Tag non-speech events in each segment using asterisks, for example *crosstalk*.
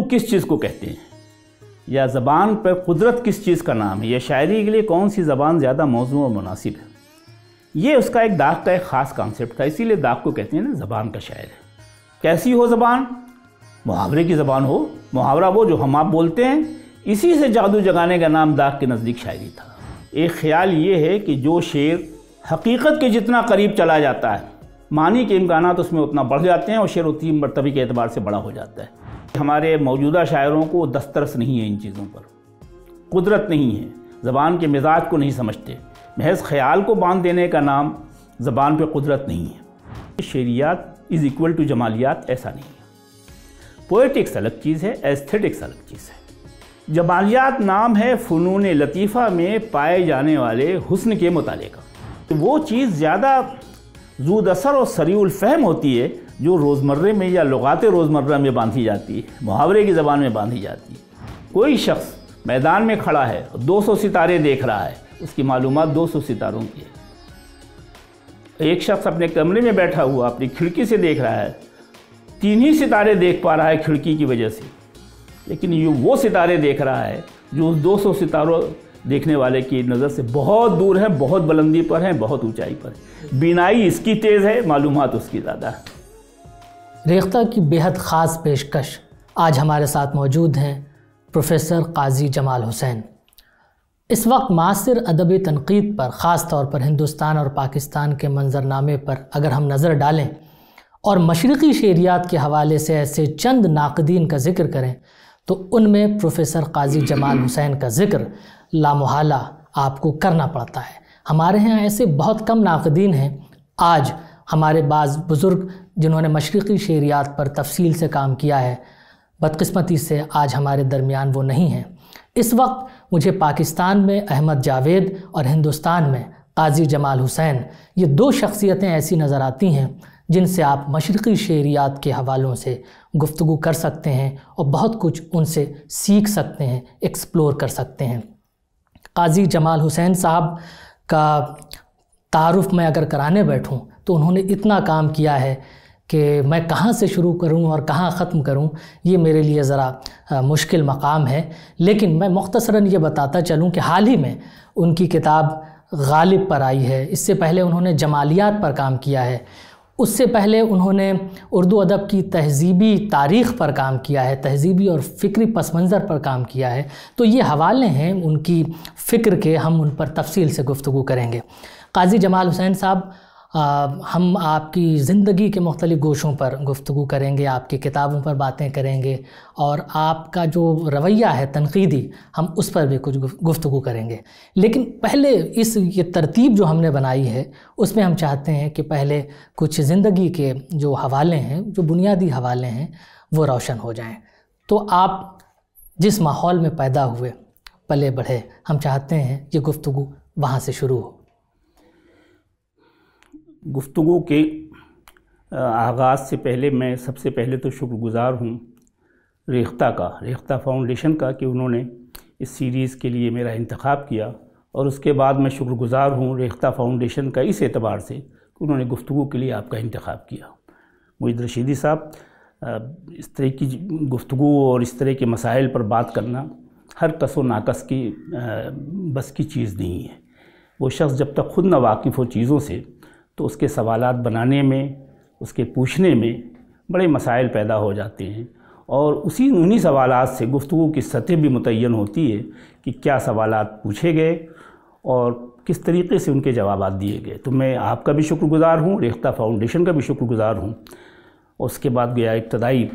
उर्दू किस चीज़ को कहते हैं या ज़बान पर कुदरत किस चीज़ का नाम है या शायरी के लिए कौन सी ज़बान ज़्यादा मौजू और मुनासिब है ये उसका एक दाग का एक ख़ास कॉन्सेप्ट था इसीलिए दाग को कहते हैं ना ज़बान का शायर है कैसी हो ज़बान मुहावरे की ज़बान हो मुहावरा वो जो हम आप बोलते हैं इसी से जादू जगाने का नाम दाग के नज़दीक शायरी था एक ख्याल ये है कि जो शेर हकीकत के जितना करीब चला जाता है मानी के इम्कान उसमें उतना बढ़ जाते हैं और शेर उतनी मरतबी के अतबार से बड़ा हो जाता है हमारे मौजूदा शायरों को दस्तरस नहीं है इन चीज़ों पर कुदरत नहीं है ज़बान के मिजाज को नहीं समझते महज ख्याल को बांध देने का नाम ज़बान पर कुदरत नहीं है शेरियात इज़ इक्वल टू जमालियात ऐसा नहीं है पोइटिक्स अलग चीज़ है एस्थेटिक्स अलग चीज़ है जमालियात नाम है फ़नून लतीफ़ा में पाए जाने वाले हुस्न के मुताले का तो वो चीज़ ज़्यादा जूद असर और सरील होती है जो रोज़मर्रे में या लगात रोज़मर्रा में बांधी जाती है मुहावरे की ज़बान में बांधी जाती है कोई शख्स मैदान में खड़ा है 200 सितारे देख रहा है उसकी मालूम 200 सितारों की है एक शख्स अपने कमरे में बैठा हुआ अपनी खिड़की से देख रहा है तीन ही सितारे देख पा रहा है खिड़की की वजह से लेकिन ये वो सितारे देख रहा है जो उस सौ सितारों देखने वाले की नज़र से बहुत दूर है बहुत बुलंदी पर हैं बहुत ऊंचाई पर है बिनाई इसकी तेज़ है मालूम उसकी ज़्यादा है रेख्ता की बेहद ख़ास पेशकश आज हमारे साथ मौजूद हैं प्रोफेसर काजी जमाल हुसैन इस वक्त मासर अदबी तनकीद पर ख़ास तौर पर हिंदुस्तान और पाकिस्तान के मंजरनामे पर अगर हम नज़र डालें और मशरक़ी शेरियात के हवाले से ऐसे चंद नाकदीन का जिक्र करें तो उनमें प्रोफेसर काजी जमाल हुसैन का जिक्र लामहाला आपको करना पड़ता है हमारे यहाँ ऐसे बहुत कम नाकदीन हैं आज हमारे बाज बुज़ुर्ग जिन्होंने मशरक़ी शेरियात पर तफसील से काम किया है बदकस्मती से आज हमारे दरमियान वो नहीं हैं इस वक्त मुझे पाकिस्तान में अहमद जावेद और हिंदुस्तान में काजी जमाल हुसैन ये दो शख्सियतें ऐसी नज़र आती हैं जिनसे आप मशरक़ी शेरियात के हवालों से गुफ्तु कर सकते हैं और बहुत कुछ उनसे सीख सकते हैं एक्सप्लोर कर सकते हैं काजी जमाल हुसैन साहब का तारफ़ मैं अगर कराने बैठूँ तो उन्होंने इतना काम किया है कि मैं कहाँ से शुरू करूँ और कहाँ ख़त्म करूँ ये मेरे लिए ज़रा मुश्किल मकाम है लेकिन मैं मुख्तसरा ये बताता चलूँ कि हाल ही में उनकी किताब गालिब पर आई है इससे पहले उन्होंने जमालियात पर काम किया है उससे पहले उन्होंने उर्दू अदब की तहज़ीबी तारीख़ पर काम किया है तहज़ीबी और फ़िक्री पस मंज़र पर काम किया है तो ये हवाले हैं उनकी फ़िक्र के हम उन पर तफसील से गुफ्तु करेंगे काजी जमाल हुसैन साहब हम आपकी ज़िंदगी के मुख्तलिफ़ गोशों पर गुफ्तु करेंगे आपकी किताबों पर बातें करेंगे और आपका जो रवैया है तनकीदी हम उस पर भी कुछ गुफ्तु करेंगे लेकिन पहले इस ये तरतीब जो हमने बनाई है उसमें हम चाहते हैं कि पहले कुछ ज़िंदगी के जो हवाले हैं जो बुनियादी हवाले हैं वो रोशन हो जाएँ तो आप जिस माहौल में पैदा हुए पले बढ़े हम चाहते हैं ये गुफ्तु वहाँ से शुरू हो गुफ्तु के आगाज़ से पहले मैं सबसे पहले तो शुक्रगुज़ार हूँ रेख्ता का रेख्ता फाउंडेशन का कि उन्होंने इस सीरीज़ के लिए मेरा इंतखब किया और उसके बाद मैं शुक्रगुज़ार हूँ रेख्ता फाउंडेशन का इस एतबार से कि उन्होंने गुफ्तु के लिए आपका इंतखब किया मुहिद रशीदी साहब इस तरह की गुफ्तु और इस तरह के मसाइल पर बात करना हर कस व नाकस की बस की चीज़ नहीं है वो शख्स जब तक खुद ना वाकिफ़ हो चीज़ों से तो उसके सवाल बनाने में उसके पूछने में बड़े मसाइल पैदा हो जाते हैं और उसी उन्हीं सवाल से गुफ्तु की सतह भी मुतन होती है कि क्या सवाल पूछे गए और किस तरीके से उनके जवाब दिए गए तो मैं आपका भी शुक्रगुज़ार हूँ रेख्ता फाउंडेशन का भी शुक्रगुज़ार हूँ उसके बाद गया इब्तदाई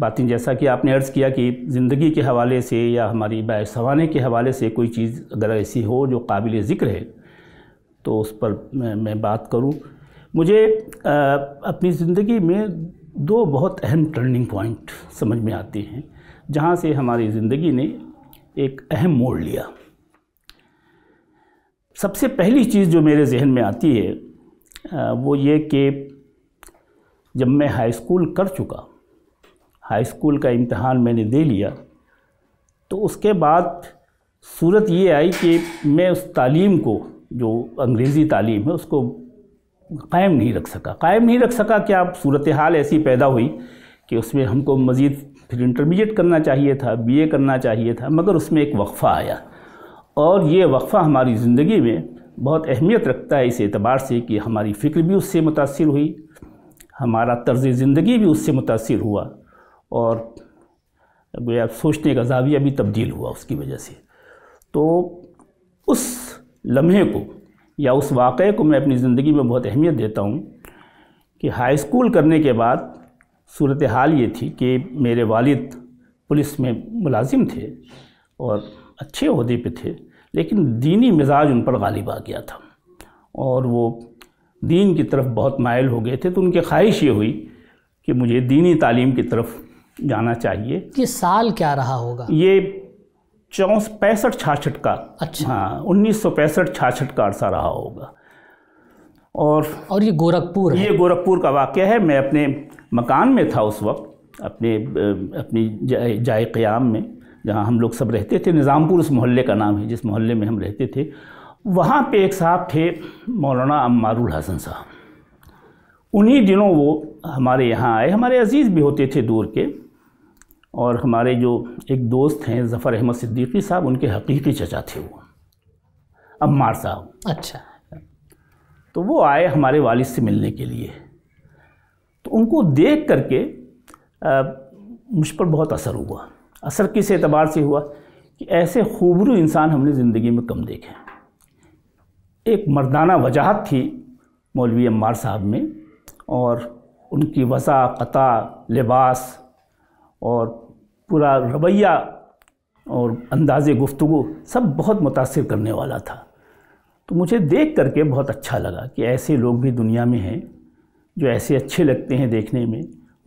बातें जैसा कि आपने अर्ज़ किया कि ज़िंदगी के हवाले से या हमारी सवाने के हवाले से कोई चीज़ अगर ऐसी हो जो काबिल ज़िक्र है तो उस पर मैं बात करूं मुझे अपनी ज़िंदगी में दो बहुत अहम टर्निंग पॉइंट समझ में आते हैं जहाँ से हमारी ज़िंदगी ने एक अहम मोड़ लिया सबसे पहली चीज़ जो मेरे जहन में आती है वो ये कि जब मैं हाई स्कूल कर चुका हाई स्कूल का इम्तहान मैंने दे लिया तो उसके बाद सूरत ये आई कि मैं उस तालीम को जो अंग्रेज़ी तालीम है उसको कायम नहीं रख सका कायम नहीं रख सका क्या सूरत हाल ऐसी पैदा हुई कि उसमें हमको मज़ीद फिर इंटरमीडिएट करना चाहिए था बीए करना चाहिए था मगर उसमें एक वक्फ़ा आया और ये वक्फ़ा हमारी ज़िंदगी में बहुत अहमियत रखता है इस एतबार से कि हमारी फ़िक्र भी उससे मुतासर हुई हमारा तर्ज ज़िंदगी भी उससे मुतासर हुआ और सोचने का जाविया भी तब्दील हुआ उसकी वजह से तो उस लम्हे को या उस वाक़े को मैं अपनी ज़िंदगी में बहुत अहमियत देता हूँ कि हाई स्कूल करने के बाद सूरत हाल ये थी कि मेरे वालिद पुलिस में मुलाजिम थे और अच्छे अहदे पे थे लेकिन दीनी मिजाज उन पर गालिब आ गया था और वो दीन की तरफ बहुत मायल हो गए थे तो उनकी ख्वाहिश ये हुई कि मुझे दीनी तालीम की तरफ जाना चाहिए ये साल क्या रहा होगा ये चौंस पैंसठ छाछठ का अच्छा हाँ उन्नीस सौ पैंसठ छाछठ का अरसा रहा होगा और और ये गोरखपुर ये गोरखपुर का वाक़ है मैं अपने मकान में था उस वक्त अपने अपनी जाए, जाए क़याम में जहाँ हम लोग सब रहते थे निज़ामपुर उस मोहल्ले का नाम है जिस मोहल्ले में हम रहते थे वहाँ पे एक साहब थे मौलाना अम्मारुल हसन साहब उन्हीं दिनों वो हमारे यहाँ आए हमारे अजीज़ भी होते थे दूर के और हमारे जो एक दोस्त हैं ज़फ़र अहमद सिद्दीकी साहब उनके हकीकी चचा थे वो अम्मार साहब अच्छा तो वो आए हमारे वालिद से मिलने के लिए तो उनको देख करके मुझ पर बहुत असर हुआ असर किस एतबार से हुआ कि ऐसे खूबरू इंसान हमने ज़िंदगी में कम देखे एक मर्दाना वजाहत थी मौलवी अम्मार साहब में और उनकी वसा कता लिबास और पूरा रवैया और अंदाज़ गुफ्तु सब बहुत मुतासर करने वाला था तो मुझे देख करके बहुत अच्छा लगा कि ऐसे लोग भी दुनिया में हैं जो ऐसे अच्छे लगते हैं देखने में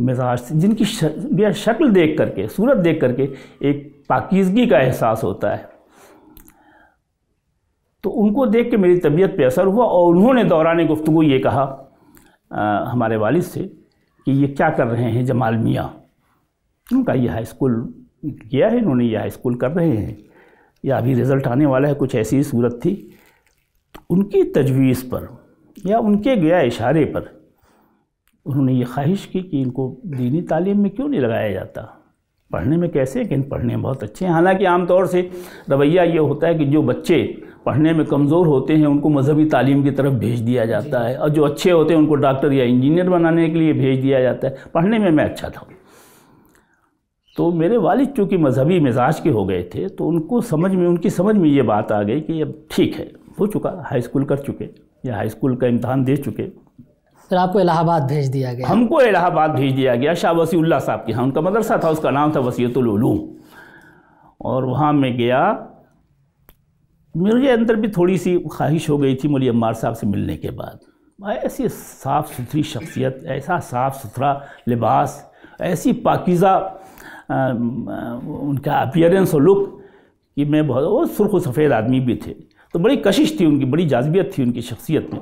मिजाज जिनकी शक, शक्ल देख करके सूरत देख करके एक पाकिजगी का एहसास होता है तो उनको देख के मेरी तबीयत पे असर हुआ और उन्होंने दौरान गुफ्तु ये कहा आ, हमारे वालिद से कि ये क्या कर रहे हैं जमाल मियाँ उनका ये हाई स्कूल किया है इन्होंने ये हाई स्कूल कर रहे हैं या अभी रिज़ल्ट आने वाला है कुछ ऐसी सूरत थी तो उनकी तजवीज़ पर या उनके गया इशारे पर उन्होंने ये ख्वाहिश की कि इनको दीनी तालीम में क्यों नहीं लगाया जाता पढ़ने में कैसे इन पढ़ने में बहुत अच्छे हैं हालांकि आमतौर से रवैया ये होता है कि जो बच्चे पढ़ने में कमज़ोर होते हैं उनको मजहबी तालीम की तरफ भेज दिया जाता है और जो अच्छे होते हैं उनको डॉक्टर या इंजीनियर बनाने के लिए भेज दिया जाता है पढ़ने में मैं अच्छा था तो मेरे वालिद चूँकि मजहबी मिजाज के हो गए थे तो उनको समझ में उनकी समझ में ये बात आ गई कि अब ठीक है हो चुका हाई स्कूल कर चुके या हाई स्कूल का इम्तहान दे चुके फिर आपको इलाहाबाद भेज दिया गया हमको इलाहाबाद भेज दिया गया शाह वसीउल्ला साहब के यहाँ उनका मदरसा था उसका नाम था वसीतलूम और वहाँ मैं गया मेरे अंदर भी थोड़ी सी ख्वाहिश हो गई थी मोली अम्मार साहब से मिलने के बाद ऐसी साफ़ सुथरी शख्सियत ऐसा साफ़ सुथरा लिबास ऐसी पाकिज़ा उनका अपियरेंस और लुक कि मैं बहुत वो सुर्ख सफ़ेद आदमी भी थे तो बड़ी कशिश थी उनकी बड़ी जाजबियत थी उनकी शख्सियत में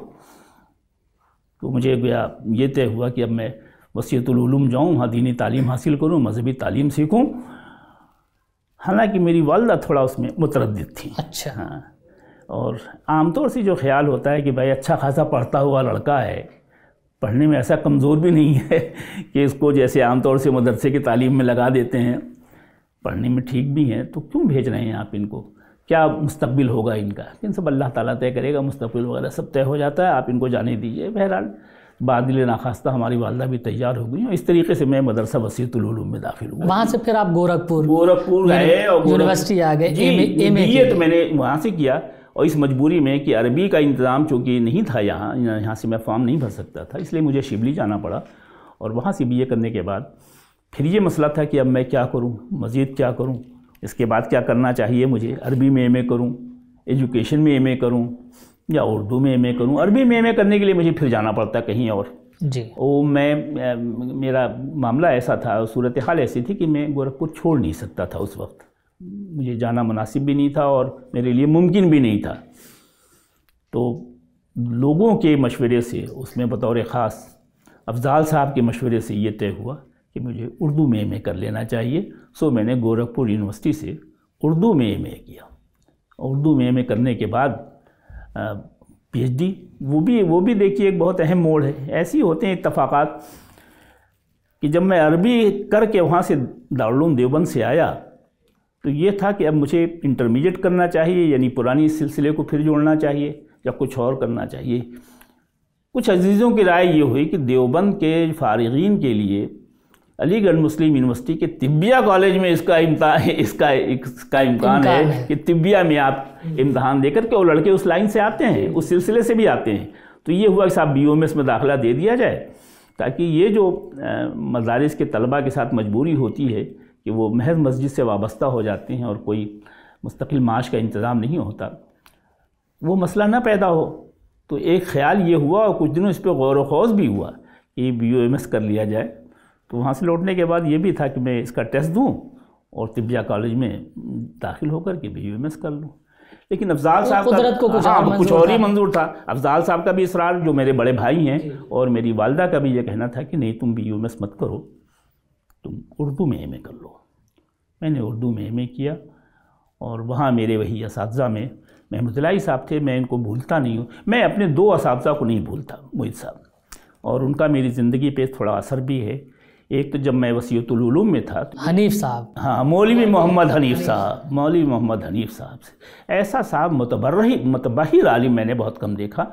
तो मुझे गया ये तय हुआ कि अब मैं वसीतलूम जाऊँ वहाँ दीनी तालीम हासिल करूँ मजहबी तालीम सीखूँ हालांकि मेरी वालदा थोड़ा उसमें मुतरद थी अच्छा हाँ और आमतौर से जो ख्याल होता है कि भाई अच्छा खासा पढ़ता हुआ लड़का है पढ़ने में ऐसा कमज़ोर भी नहीं है *laughs* कि इसको जैसे आमतौर से मदरसे की तालीम में लगा देते हैं पढ़ने में ठीक भी हैं तो क्यों भेज रहे हैं आप इनको क्या मुस्तबिल होगा इनका इन सब अल्लाह ताला तय करेगा मुस्तबिल वगैरह सब तय हो जाता है आप इनको जाने दीजिए बहरहाल बादल नाखास्ता हमारी वालदा भी तैयार हो गई और इस तरीके से मैं मदरसा वसीतुलूम में दाखिल हुआ वहाँ से फिर आप गोरखपुर गोरखपुर गए और यूनिवर्सिटी आ गए तो मैंने वहाँ से किया और इस मजबूरी में कि अरबी का इंतज़ाम चूँकि नहीं था यहाँ यहाँ से मैं फॉर्म नहीं भर सकता था इसलिए मुझे शिबली जाना पड़ा और वहाँ से बी करने के बाद फिर ये मसला था कि अब मैं क्या करूँ मज़ीद क्या करूँ इसके बाद क्या करना चाहिए मुझे अरबी में एम ए करूँ एजुकेशन में एम ए करूँ या उर्दू में एम ए करूँ अरबी में एम ए करने के लिए मुझे फिर जाना पड़ता कहीं और जी वो मैं मेरा मामला ऐसा था सूरत हाल ऐसी थी कि मैं गोरखपुर छोड़ नहीं सकता था उस वक्त मुझे जाना मुनासिब भी नहीं था और मेरे लिए मुमकिन भी नहीं था तो लोगों के मशवरे से उसमें बतौर ख़ास अफजाल साहब के मशवरे से ये तय हुआ कि मुझे उर्दू में एम कर लेना चाहिए सो मैंने गोरखपुर यूनिवर्सिटी से उर्दू में एम किया उर्दू में एम करने के बाद पीएचडी वो भी वो भी देखिए एक बहुत अहम मोड़ है ऐसे ही होते हैं इतफाक़ात कि जब मैं अरबी करके वहाँ से दारुल देवबंद से आया तो ये था कि अब मुझे इंटरमीडिएट करना चाहिए यानी पुरानी सिलसिले को फिर जोड़ना चाहिए या कुछ और करना चाहिए कुछ अजीज़ों की राय ये हुई कि देवबंद के फारगीन के लिए अलीगढ़ मुस्लिम यूनिवर्सिटी के तिब्बिया कॉलेज में इसका इम्तान इसका इसका इम्कान है, कि तिब्बिया में आप इम्तहान देकर के वो लड़के उस लाइन से आते हैं उस सिलसिले से भी आते हैं तो ये हुआ कि साहब बी में इसमें दाखिला दे दिया जाए ताकि ये जो मदारस के तलबा के साथ मजबूरी होती है कि वो महज मस्जिद से वाबस्ता हो जाते हैं और कोई मुस्तकिल माश का इंतज़ाम नहीं होता वो मसला ना पैदा हो तो एक ख्याल ये हुआ और कुछ दिनों इस पर गौर वौज भी हुआ कि बी ओ एम एस कर लिया जाए तो वहाँ से लौटने के बाद ये भी था कि मैं इसका टेस्ट दूँ और तिबिया कॉलेज में दाखिल होकर के बी ओ एम एस कर लूँ लेकिन अफजाल तो साहब का को कुछ, हाँ, कुछ और ही मंजूर था अफजाल साहब का भी इसरार जो मेरे बड़े भाई हैं और मेरी वालदा का भी ये कहना था कि नहीं तुम बी यू एम एस मत करो तुम उर्दू में एम ए कर लो मैंने उर्दू में एम किया और वहाँ मेरे वही इस में महमूदलाई साहब थे मैं इनको भूलता नहीं हूँ मैं अपने दो इस को नहीं भूलता मोहित साहब और उनका मेरी ज़िंदगी पे थोड़ा असर भी है एक तो जब मैं वसीतलूम में था तो हनीफ साहब हाँ मौलवी मोहम्मद हनीफ साहब मौलवी मोहम्मद हनीफ साहब से ऐसा साहब मतबर मतबहिर आलिम मैंने बहुत कम देखा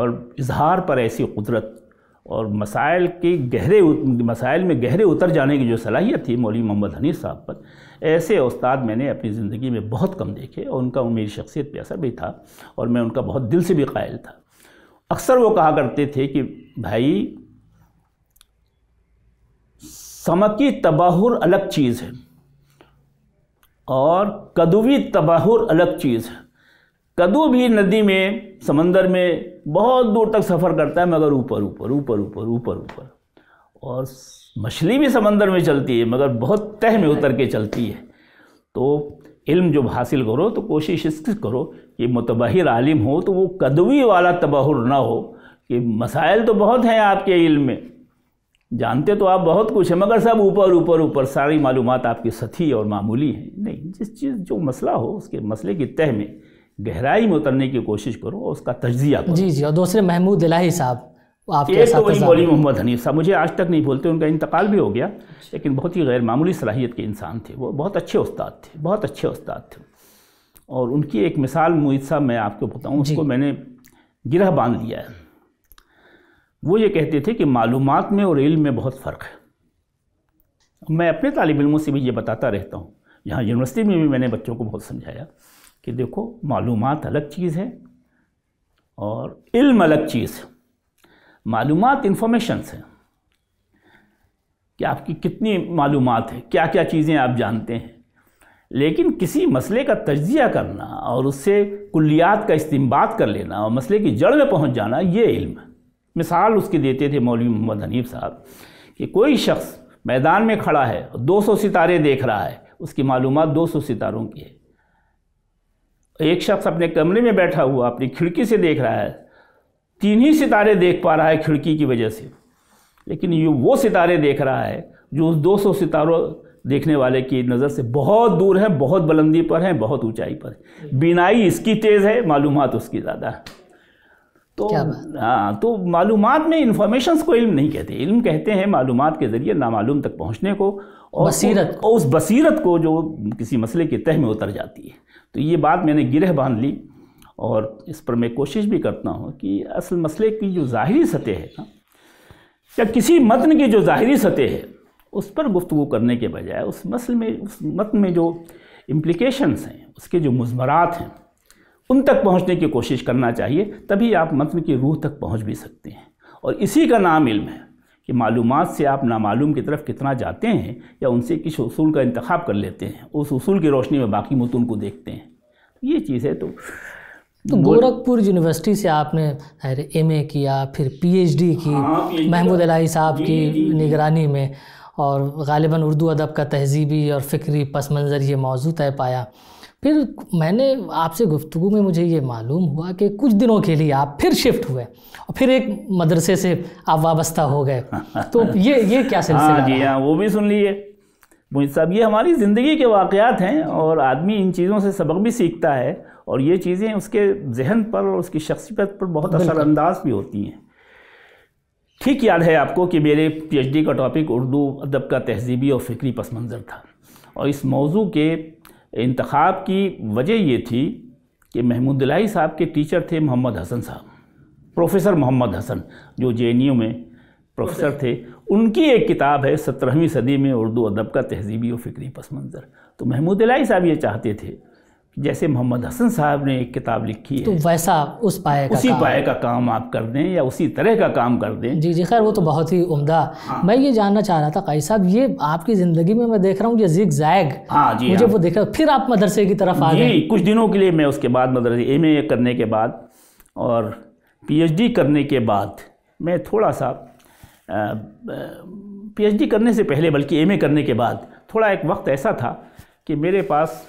और इजहार पर ऐसी कुदरत और मसाइल के गहरे मसाइल में गहरे उतर जाने की जो सलाहियत थी मौली मोहम्मद हनीफ साहब पर ऐसे उस्ताद मैंने अपनी ज़िंदगी में बहुत कम देखे और उनका मेरी शख्सियत पर असर भी था और मैं उनका बहुत दिल से भी कायल था अक्सर वो कहा करते थे कि भाई समकी तबाहुर अलग चीज़ है और कदुवी तबाहुर अलग चीज़ है कदू भी नदी में समंदर में बहुत दूर तक सफ़र करता है मगर ऊपर ऊपर ऊपर ऊपर ऊपर ऊपर और मछली भी समंदर में चलती है मगर बहुत तह में उतर के चलती है तो इल्म जब हासिल करो तो कोशिश इस करो कि मतबहर आलिम हो तो वो कदवी वाला तबहर ना हो कि मसाइल तो बहुत हैं आपके इल्म में जानते तो आप बहुत कुछ हैं मगर सब ऊपर ऊपर ऊपर सारी मालूम आपकी सती और मामूली हैं नहीं जिस चीज़ जो मसला हो उसके मसले की तह में गहराई में उतरने की कोशिश करो और उसका तजिया जी जी और दूसरे महमूद इलाही साहब आपके एक तो वही मौली मोहम्मद हनीफ साहब मुझे आज तक नहीं भूलते उनका इंतकाल भी हो गया अच्छा। लेकिन बहुत ही गैर मामूली सलाहियत के इंसान थे वो बहुत अच्छे उस्ताद थे बहुत अच्छे उस्ताद थे और उनकी एक मिसाल मोहित साहब मैं आपको बताऊँ उसको मैंने गिरह बांध लिया है वो ये कहते थे कि मालूम में और इल्म में बहुत फ़र्क है मैं अपने तालब इलमों से भी ये बताता रहता हूँ यहाँ यूनिवर्सिटी में भी मैंने बच्चों को बहुत समझाया कि देखो मालूम अलग चीज़ है और इल्म अलग चीज़ है मालूम इन्फॉर्मेशन से कि आपकी कितनी मालूम है क्या क्या चीज़ें आप जानते हैं लेकिन किसी मसले का तजिया करना और उससे कुलियात का इस्तेमाल कर लेना और मसले की जड़ में पहुंच जाना ये इल्म है मिसाल उसके देते थे मौलवी मोहम्मद हनीफ साहब कि कोई शख्स मैदान में खड़ा है और 200 सितारे देख रहा है उसकी मालूम 200 सितारों की है एक शख्स अपने कमरे में बैठा हुआ अपनी खिड़की से देख रहा है तीन ही सितारे देख पा रहा है खिड़की की वजह से लेकिन ये वो सितारे देख रहा है जो उस सौ सितारों देखने वाले की नज़र से बहुत दूर है बहुत बुलंदी पर है बहुत ऊंचाई पर है बिनाई इसकी तेज़ है मालूमात उसकी ज़्यादा है तो हाँ तो मालूम में इन्फॉर्मेशन को इल्म नहीं कहते इल्म कहते हैं मालूम के ज़रिए नामालूम तक पहुँचने को और बसीरत और उस बसीरत को जो किसी मसले के तह में उतर जाती है तो ये बात मैंने गिरह बांध ली और इस पर मैं कोशिश भी करता हूँ कि असल मसले की जो ज़ाहरी सतह है ना या किसी मतन की जो ज़ाहरी सतह है उस पर गुफ्तु करने के बजाय उस मसल में उस मतन में जो इम्प्लिकेशंस हैं उसके जो मजमरात हैं उन तक पहुंचने की कोशिश करना चाहिए तभी आप मतलब की रूह तक पहुंच भी सकते हैं और इसी का नाम इल्म है कि मालूम से आप नामालूम की तरफ कितना जाते हैं या उनसे किस उसूल का इंतखब कर लेते हैं उस उसूल की रोशनी में बाकी मतून को देखते हैं ये चीज़ है तो तो गोरखपुर यूनिवर्सिटी से आपने एम ए किया फिर पीएचडी की हाँ, महमूद अलाई साहब की निगरानी में और गालिबा उर्दू अदब का तहजीबी और फ़िक्री पस मंज़र ये मौजू तय पाया फिर मैंने आपसे गुफ्तु में मुझे ये मालूम हुआ कि कुछ दिनों के लिए आप फिर शिफ्ट हुए और फिर एक मदरसे से आप वाबस्ता हो गए तो ये ये क्या *laughs* हाँ सिलसिला हाँ जी हाँ वो भी सुन लीजिए मुझ सब ये हमारी ज़िंदगी के वाक़ात हैं और आदमी इन चीज़ों से सबक भी सीखता है और ये चीज़ें उसके जहन पर और उसकी शख्सियत पर बहुत असरअंदाज भी होती हैं ठीक याद है आपको कि मेरे पीएचडी का टॉपिक उर्दू अदब का तहजीबी और फ़िक्री पस मंज़र था और इस मौजू के इंतखब की वजह ये थी कि महमूद लाई साहब के टीचर थे मोहम्मद हसन साहब प्रोफेसर मोहम्मद हसन जो जे में प्रोफेसर थे उनकी एक किताब है सत्रहवीं सदी में उर्दू अदब का तहजीबी और फ़िक्री पस मंज़र तो महमूद लाई साहब ये चाहते थे जैसे मोहम्मद हसन साहब ने एक किताब लिखी तो है तो वैसा उस पाए का उसी पाए का काम आप कर दें या उसी तरह का काम कर दें जी जी खैर वो तो बहुत ही उम्दा हाँ। मैं ये जानना चाह रहा था कई साहब ये आपकी ज़िंदगी में मैं देख रहा हूँ ये जिक जैग हाँ जी मुझे हाँ। वो देखा फिर आप मदरसे की तरफ आ गए कुछ दिनों के लिए मैं उसके बाद मदरसे एम करने के बाद और पी करने के बाद मैं थोड़ा सा पी करने से पहले बल्कि एम करने के बाद थोड़ा एक वक्त ऐसा था कि मेरे पास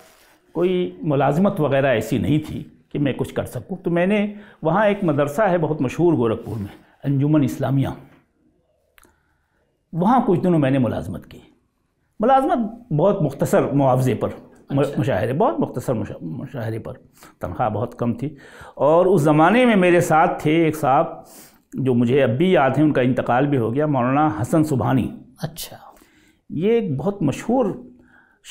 कोई मुलाजमत वगैरह ऐसी नहीं थी कि मैं कुछ कर सकूँ तो मैंने वहाँ एक मदरसा है बहुत मशहूर गोरखपुर में अंजुमन इस्लामिया वहाँ कुछ दिनों मैंने मुलाजमत की मुलाजमत बहुत मुख्तसर मुआवजे पर अच्छा। मुशाहरे बहुत मुख्तसर मुशाहरे पर तनख्वाह बहुत कम थी और उस ज़माने में मेरे साथ थे एक साहब जो मुझे अब भी याद हैं उनका इंतकाल भी हो गया मौलाना हसन सुबहानी अच्छा ये एक बहुत मशहूर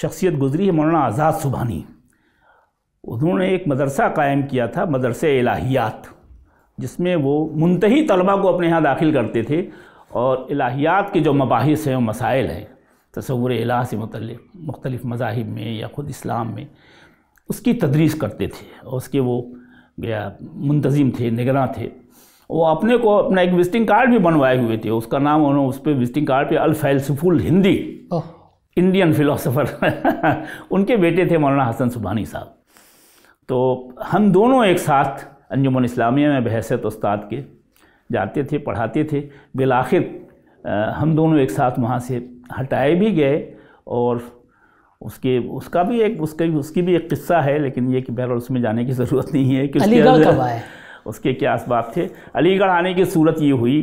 शख्सियत गुजरी है मौलाना आज़ाद सुबहानी उन्होंने एक मदरसा कायम किया था मदरसे इलाहियात जिसमें वो मुंतही तलबा को अपने यहाँ दाखिल करते थे और इलाहियात के जो मबाहिस हैं मसाइल हैं तस्वुर इलाह से मतलब मुख्तलिफ़ मजाहिब में या ख़ुद इस्लाम में उसकी तदरीस करते थे और उसके वो गया मुंतज़म थे निगरान थे वो अपने को अपना एक विजिटिंग कार्ड भी बनवाए हुए थे उसका नाम उन्होंने उस पर विजिटिंग कार्ड पर अलफैलसफुल हिंदी इंडियन फ़िलासफ़र *laughs* उनके बेटे थे मौलाना हसन सुबहानी साहब तो हम दोनों एक साथ अंजुमन इस्लामिया में बहसत तो उस्ताद के जाते थे पढ़ाते थे बिलाखिर हम दोनों एक साथ वहाँ से हटाए भी गए और उसके उसका भी एक उसका उसकी भी एक किस्सा है लेकिन ये कि बहरहाल उसमें जाने की ज़रूरत नहीं है कि उसके उसके क्या इसबाब थे अलीगढ़ आने की सूरत ये हुई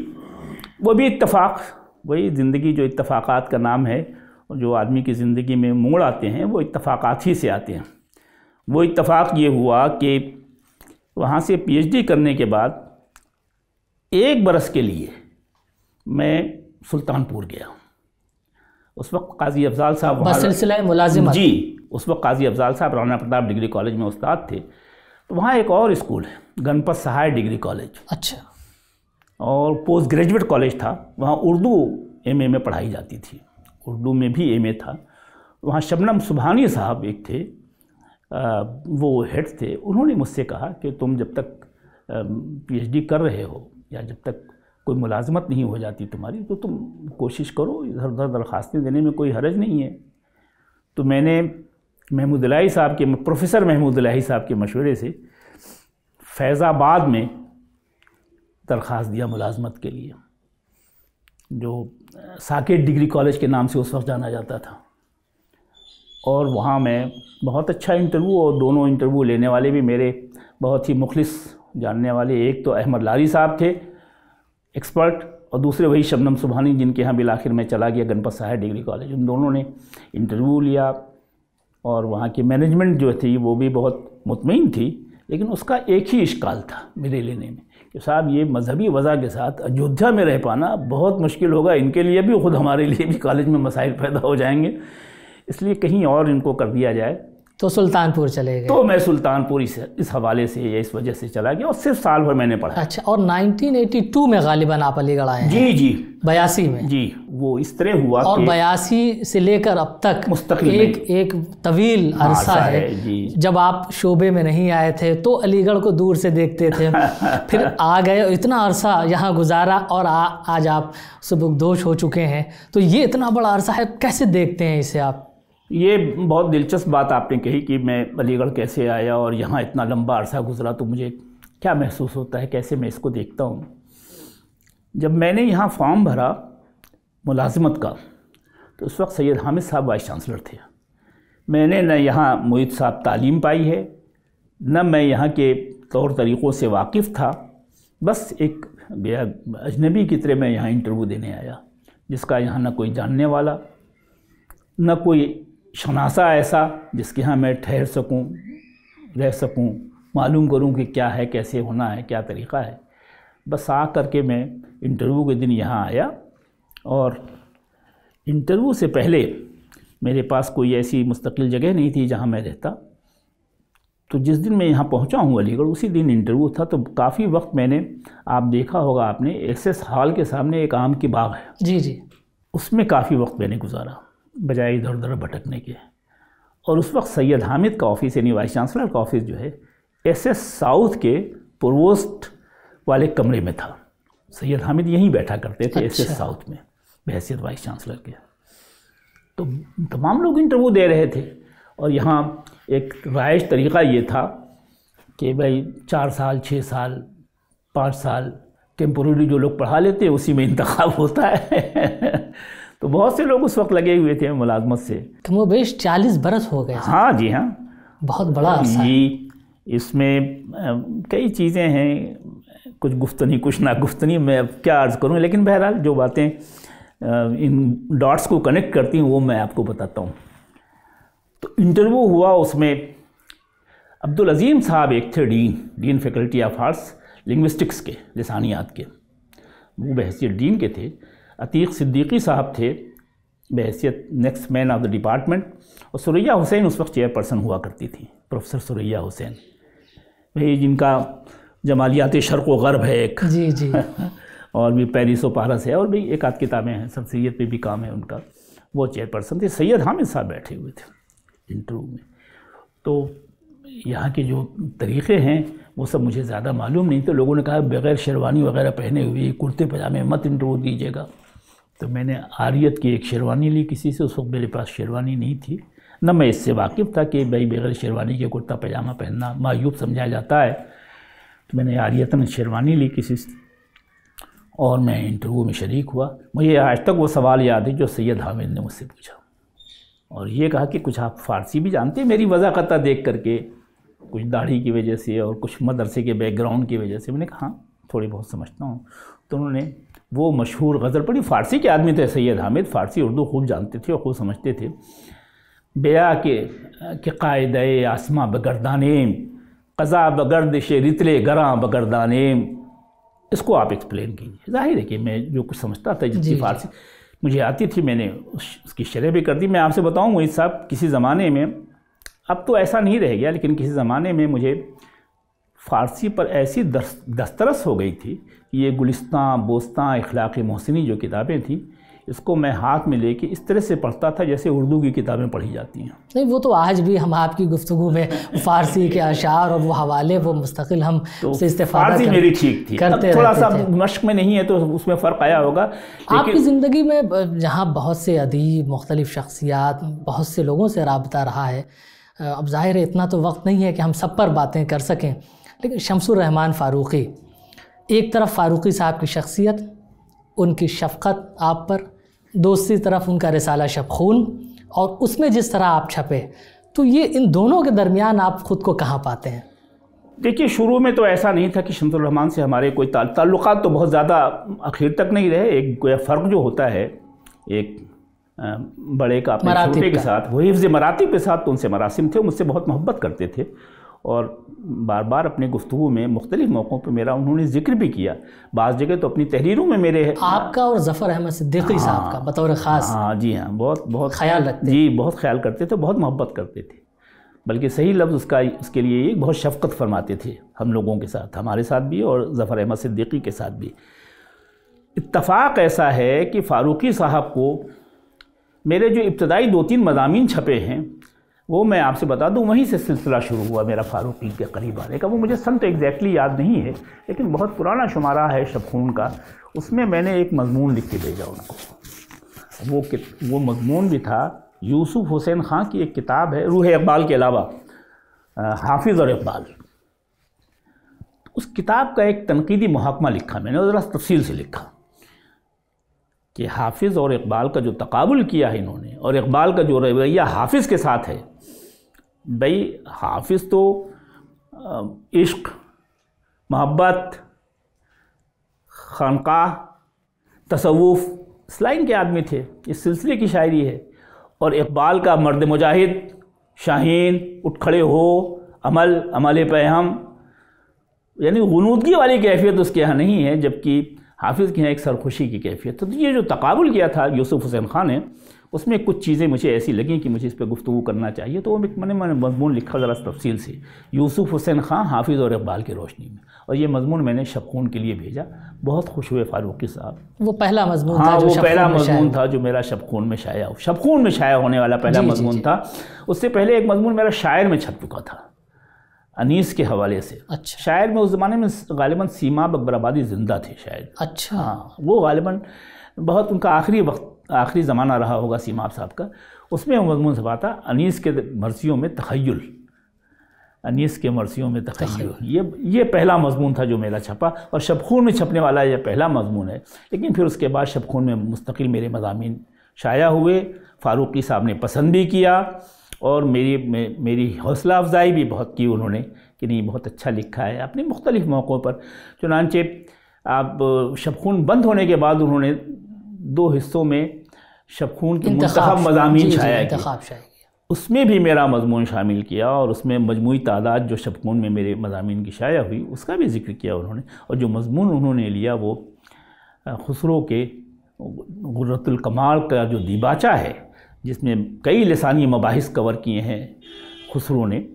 वो भी इतफाक़ वही ज़िंदगी जो इतफाक़ात का नाम है जो आदमी की ज़िंदगी में मोड़ आते हैं वो इतफाक़ात ही से आते हैं वो इतफाक़ ये हुआ कि वहाँ से पीएचडी करने के बाद एक बरस के लिए मैं सुल्तानपुर गया उस वक्त काजी अफजाल साहब सिलसिला मुलाजिम जी उस वक्त काजी अफजाल साहब राना प्रताप डिग्री कॉलेज में उस्ताद थे तो वहाँ एक और स्कूल है गणपत सहाय डिग्री कॉलेज अच्छा और पोस्ट ग्रेजुएट कॉलेज था वहाँ उर्दू एमए में पढ़ाई जाती थी उर्दू में भी एम था वहाँ शबनम सुबहानी साहब एक थे आ, वो हेड थे उन्होंने मुझसे कहा कि तुम जब तक पीएचडी कर रहे हो या जब तक कोई मुलाजमत नहीं हो जाती तुम्हारी तो तुम कोशिश करो इधर उधर दरख्वास्तें देने में कोई हरज नहीं है तो मैंने महमूद लाही साहब के प्रोफेसर महमूद लाही साहब के मशवरे से फैज़ाबाद में दरख्वास्त दिया मुलाजमत के लिए जो साकेत डिग्री कॉलेज के नाम से उस वक्त जाना जाता था और वहाँ मैं बहुत अच्छा इंटरव्यू और दोनों इंटरव्यू लेने वाले भी मेरे बहुत ही मुखलिस जानने वाले एक तो अहमद लारी साहब थे एक्सपर्ट और दूसरे वही शबनम सुबहानी जिनके यहाँ बिल आखिर में चला गया गणपत सहाय डिग्री कॉलेज उन दोनों ने इंटरव्यू लिया और वहाँ की मैनेजमेंट जो थी वो भी बहुत मुतमिन थी लेकिन उसका एक ही इश्काल था मेरे लेने में कि साहब ये मजहबी वजह के साथ अयोध्या में रह पाना बहुत मुश्किल होगा इनके लिए भी खुद हमारे लिए भी कॉलेज में मसाइल पैदा हो जाएंगे इसलिए कहीं और इनको कर दिया जाए तो सुल्तानपुर चले गए तो मैं सुल्तानपुर इस इस हवाले से या इस वजह से चला गया और सिर्फ साल भर मैंने पढ़ा अच्छा और 1982 में गालिबा आप अलीगढ़ आए जी जी बयासी में जी वो इस तरह हुआ और बयासी से लेकर अब तक मुस्तकिल एक एक तवील हाँ, अरसा है, है जब आप शोबे में नहीं आए थे तो अलीगढ़ को दूर से देखते थे *laughs* फिर आ गए इतना अरसा यहाँ गुजारा और आ, आज आप सुबुकदोश हो चुके हैं तो ये इतना बड़ा अरसा है कैसे देखते हैं इसे आप ये बहुत दिलचस्प बात आपने कही कि मैं अलीगढ़ कैसे आया और यहाँ इतना लंबा अरसा गुजरा तो मुझे क्या महसूस होता है कैसे मैं इसको देखता हूँ जब मैंने यहाँ फॉर्म भरा मुलाजमत का तो उस वक्त सैयद हामिद साहब वाइस चांसलर थे मैंने न यहाँ मोहित साहब तालीम पाई है न मैं यहाँ के तौर तरीक़ों से वाकिफ़ था बस एक गया अजनबी की तरह मैं यहाँ इंटरव्यू देने आया जिसका यहाँ न कोई जानने वाला न कोई शनासा ऐसा जिसके यहाँ मैं ठहर सकूँ रह सकूँ मालूम करूँ कि क्या है कैसे होना है क्या तरीक़ा है बस आ करके मैं इंटरव्यू के दिन यहाँ आया और इंटरव्यू से पहले मेरे पास कोई ऐसी मुस्तकिल जगह नहीं थी जहाँ मैं रहता तो जिस दिन मैं यहाँ पहुँचा हूँ अलीगढ़ उसी दिन इंटरव्यू था तो काफ़ी वक्त मैंने आप देखा होगा आपने एक्सेस हॉल के सामने एक आम की बाग है जी जी उसमें काफ़ी वक्त मैंने गुजारा बजाय इधर उधर भटकने के और उस वक्त सैयद हामिद का ऑफिस यानी वाइस चांसलर का ऑफिस जो है एस एस साउथ के प्रोवोस्ट वाले कमरे में था सैयद हामिद यहीं बैठा करते थे एस एस अच्छा। साउथ में बहसीत वाइस चांसलर के तो तमाम लोग इंटरव्यू दे रहे थे और यहाँ एक राइज तरीका ये था कि भाई चार साल छः साल पाँच साल टेम्पोरी जो लोग पढ़ा लेते हैं उसी में इंतखब होता है तो बहुत से लोग उस वक्त लगे हुए थे मुलाजमत से तो बेश चालीस बरस हो गए हाँ जी हाँ बहुत बड़ा जी इसमें कई चीज़ें हैं कुछ गुफ्तनी कुछ ना गुफ्तनी मैं अब क्या अर्ज़ करूँ लेकिन बहरहाल जो बातें इन डॉट्स को कनेक्ट करती हूँ वो मैं आपको बताता हूँ तो इंटरव्यू हुआ उसमें अब्दुल अजीम साहब एक थे dean dean faculty of arts linguistics के लसानियात के वो बहसीत डीन के थे अतीक सिद्दीकी साहब थे बहसीत next man of the department और सुरैया हुसैन उस वक्त चेयरपर्सन हुआ करती थी प्रोफेसर सुरैया हुसैन भाई जिनका जमालियात शर्क व गर्ब है एक जी जी *laughs* और भी पेरिस और पारस है और भी एक आध किताबें हैं सर सैद पे भी काम है उनका वो चेयरपर्सन थे सैयद हामिद साहब बैठे हुए थे इंटरव्यू में तो यहाँ के जो तरीक़े हैं वो सब मुझे ज़्यादा मालूम नहीं तो लोगों ने कहा बगैर शेरवानी वगैरह पहने हुए कुर्ते पजामे मत इंटरव्यू दीजिएगा तो मैंने आर्यत की एक शेरवानी ली किसी से उस वक्त मेरे पास शेरवानी नहीं थी न मैं इससे वाकिफ़ था कि भाई बगैर शेरवानी के कुर्ता पैजामा पहनना मायूब समझा जाता है तो मैंने आर्यतन शेरवानी ली किसी से और मैं इंटरव्यू में शरीक हुआ मुझे आज तक वो सवाल याद है जो सैयद हामिद ने मुझसे पूछा और ये कहा कि कुछ आप फ़ारसी भी जानते हैं मेरी वजाक़त देख करके कुछ दाढ़ी की वजह से और कुछ मदरसे के बैकग्राउंड की वजह से मैंने कहा हाँ, थोड़ी बहुत समझता हूँ तो उन्होंने वो मशहूर गज़ल पढ़ी फ़ारसी के आदमी थे सैयद हामिद फ़ारसी उर्दू खूब जानते थे और खूब समझते थे बया के के कायद आसमां बगरदानेम कज़ा शे रितले गरा बगरदानेम इसको आप एक्सप्लेन कीजिए जाहिर है कि मैं जो कुछ समझता था जिसकी फ़ारसी मुझे आती थी मैंने उस, उसकी शरह भी कर दी मैं आपसे बताऊँ मोहित साहब किसी ज़माने में अब तो ऐसा नहीं रह गया लेकिन किसी ज़माने में मुझे फ़ारसी पर ऐसी दस्तरस हो गई थी ये गुलिस्तान बोस्तान अखलाक मोहसिनी जो किताबें थी इसको मैं हाथ में लेके इस तरह से पढ़ता था जैसे उर्दू की किताबें पढ़ी जाती हैं नहीं वो तो आज भी हम आपकी गुफ्तु में फ़ारसी के अशार और वो हवाले वो मुस्तकिल हम तो से इस्तेफादा कर, मेरी ठीक थी करते थोड़ा सा मश्क में नहीं है तो उसमें फ़र्क आया होगा आपकी ज़िंदगी में जहाँ बहुत से अदीब मुख्तलिफ़ शख्सियात बहुत से लोगों से रबता रहा है अब ज़ाहिर है इतना तो वक्त नहीं है कि हम सब पर बातें कर सकें लेकिन शमसुररहमान फ़ारूक़ी एक तरफ फ़ारूक़ी साहब की शख्सियत उनकी शफ़क़त आप पर दूसरी तरफ उनका रिसाला शबखून और उसमें जिस तरह आप छपे तो ये इन दोनों के दरमियान आप ख़ुद को कहाँ पाते हैं देखिए शुरू में तो ऐसा नहीं था कि शमसुररहमान से हमारे कोई ताल्लुक तो बहुत ज़्यादा आखिर तक नहीं रहे एक फ़र्क जो होता है एक बड़े का अपने छोटे के साथ वो हिफ्ज़ मराती के साथ तो उनसे मरासिम थे मुझसे बहुत मोहब्बत करते थे और बार बार अपने गुफ्तु में मुख्तलिफ मौक़ों पर मेरा उन्होंने जिक्र भी किया बाज़ जगह तो अपनी तहरीरों में मेरे है आपका और जफ़र अहमद सिद्दीकी हाँ, साहब का बतौर ख़ास हाँ जी हाँ बहुत बहुत ख्याल रखते जी बहुत ख्याल करते थे बहुत मोहब्बत करते थे बल्कि सही लफ्ज़ उसका उसके लिए एक बहुत शफकत फरमाते थे हम लोगों के साथ हमारे साथ भी और जफ़र अहमद सिद्दीकी के साथ भी इतफाक़ ऐसा है कि फ़ारूक़ी साहब को मेरे जो इब्तदाई दो तीन मजामी छपे हैं वो मैं आपसे बता दूं वहीं से सिलसिला शुरू हुआ मेरा फारूकी के करीब आने का वो मुझे सन तो एग्जैक्टली याद नहीं है लेकिन बहुत पुराना शुमारा है शबखून का उसमें मैंने एक मजमून लिख के भेजा उनको वो वो मजमून भी था यूसुफ हुसैन ख़ान की एक किताब है रूह इकबाल के अलावा हाफिज़ और इकबाल उस किताब का एक तनकीदी महकमा लिखा मैंने ज़रा तफसील से लिखा कि हाफिज़ और इकबाल का जो तकबुल किया है इन्होंने और इकबाल का जो रवैया हाफिज़ के साथ है भाई हाफिज़ तो इश्क मोहब्बत खानका तसवुफ़ इस लाइन के आदमी थे इस सिलसिले की शायरी है और इकबाल का मर्द मुजाहिद शाहीन उठ खड़े हो अमल अमल पैहम यानी गनूदगी वाली कैफियत उसके यहाँ नहीं है जबकि हाफिज़ के यहाँ एक सरखुशी की कैफियत तो ये जो तकाबुल किया था यूसुफ़ हुसैन ख़ान ने उसमें कुछ चीज़ें मुझे ऐसी लगें कि मुझे इस पर गुफ्तु करना चाहिए तो वो मैंने मैंने मजमून लिखा ज़रा तफसील से यूसुफ़ हुसैन ख़ान हाफिज़ और इकबाल की रोशनी में और ये मजमून मैंने शकुन के लिए भेजा बहुत खुश हुए फारूकी साहब वो पहला मजमून हाँ वो पहला मजमून था जो मेरा शबखून में शाया शबखून में शाया होने वाला पहला मजमून था उससे पहले एक मजमून मेरा शायर में छप चुका था अनीस के हवाले से अच्छा शायर में उस ज़माने में गालिबा सीमा बकबराबादी ज़िंदा थे शायद अच्छा हाँ वो गालिबा बहुत उनका आखिरी वक्त आखिरी ज़माना रहा होगा सीमाब साहब का उसमें मजमून सभा था अनीस के मरसियों में तखयल अनीस के मरसियों में तखयल ये ये पहला मजमून था जो मेरा छपा और शबखून में छपने वाला यह पहला मजमून है लेकिन फिर उसके बाद शबखून में मुस्तकिल मेरे मजामी शाया हुए फारूकी साहब ने पसंद भी किया और मेरी मे, मेरी हौसला अफजाई भी बहुत की उन्होंने कि नहीं बहुत अच्छा लिखा है अपने मुख्तलिफ मौक़ों पर चुनानचे आप शबखून बंद होने के बाद उन्होंने दो हिस्सों में शबखून के मंतखब मजामी छाया उसमें भी मेरा मजमून शामिल किया और उसमें मजमू तादाद जो शबखून में मेरे मजामी की शाया हुई उसका भी जिक्र किया उन्होंने और जो मजमून उन्होंने लिया वो खसरो के गुरतुलकमाल का जो दिबाचा है जिसमें कई लसानी मबास कवर किए हैं खसरो ने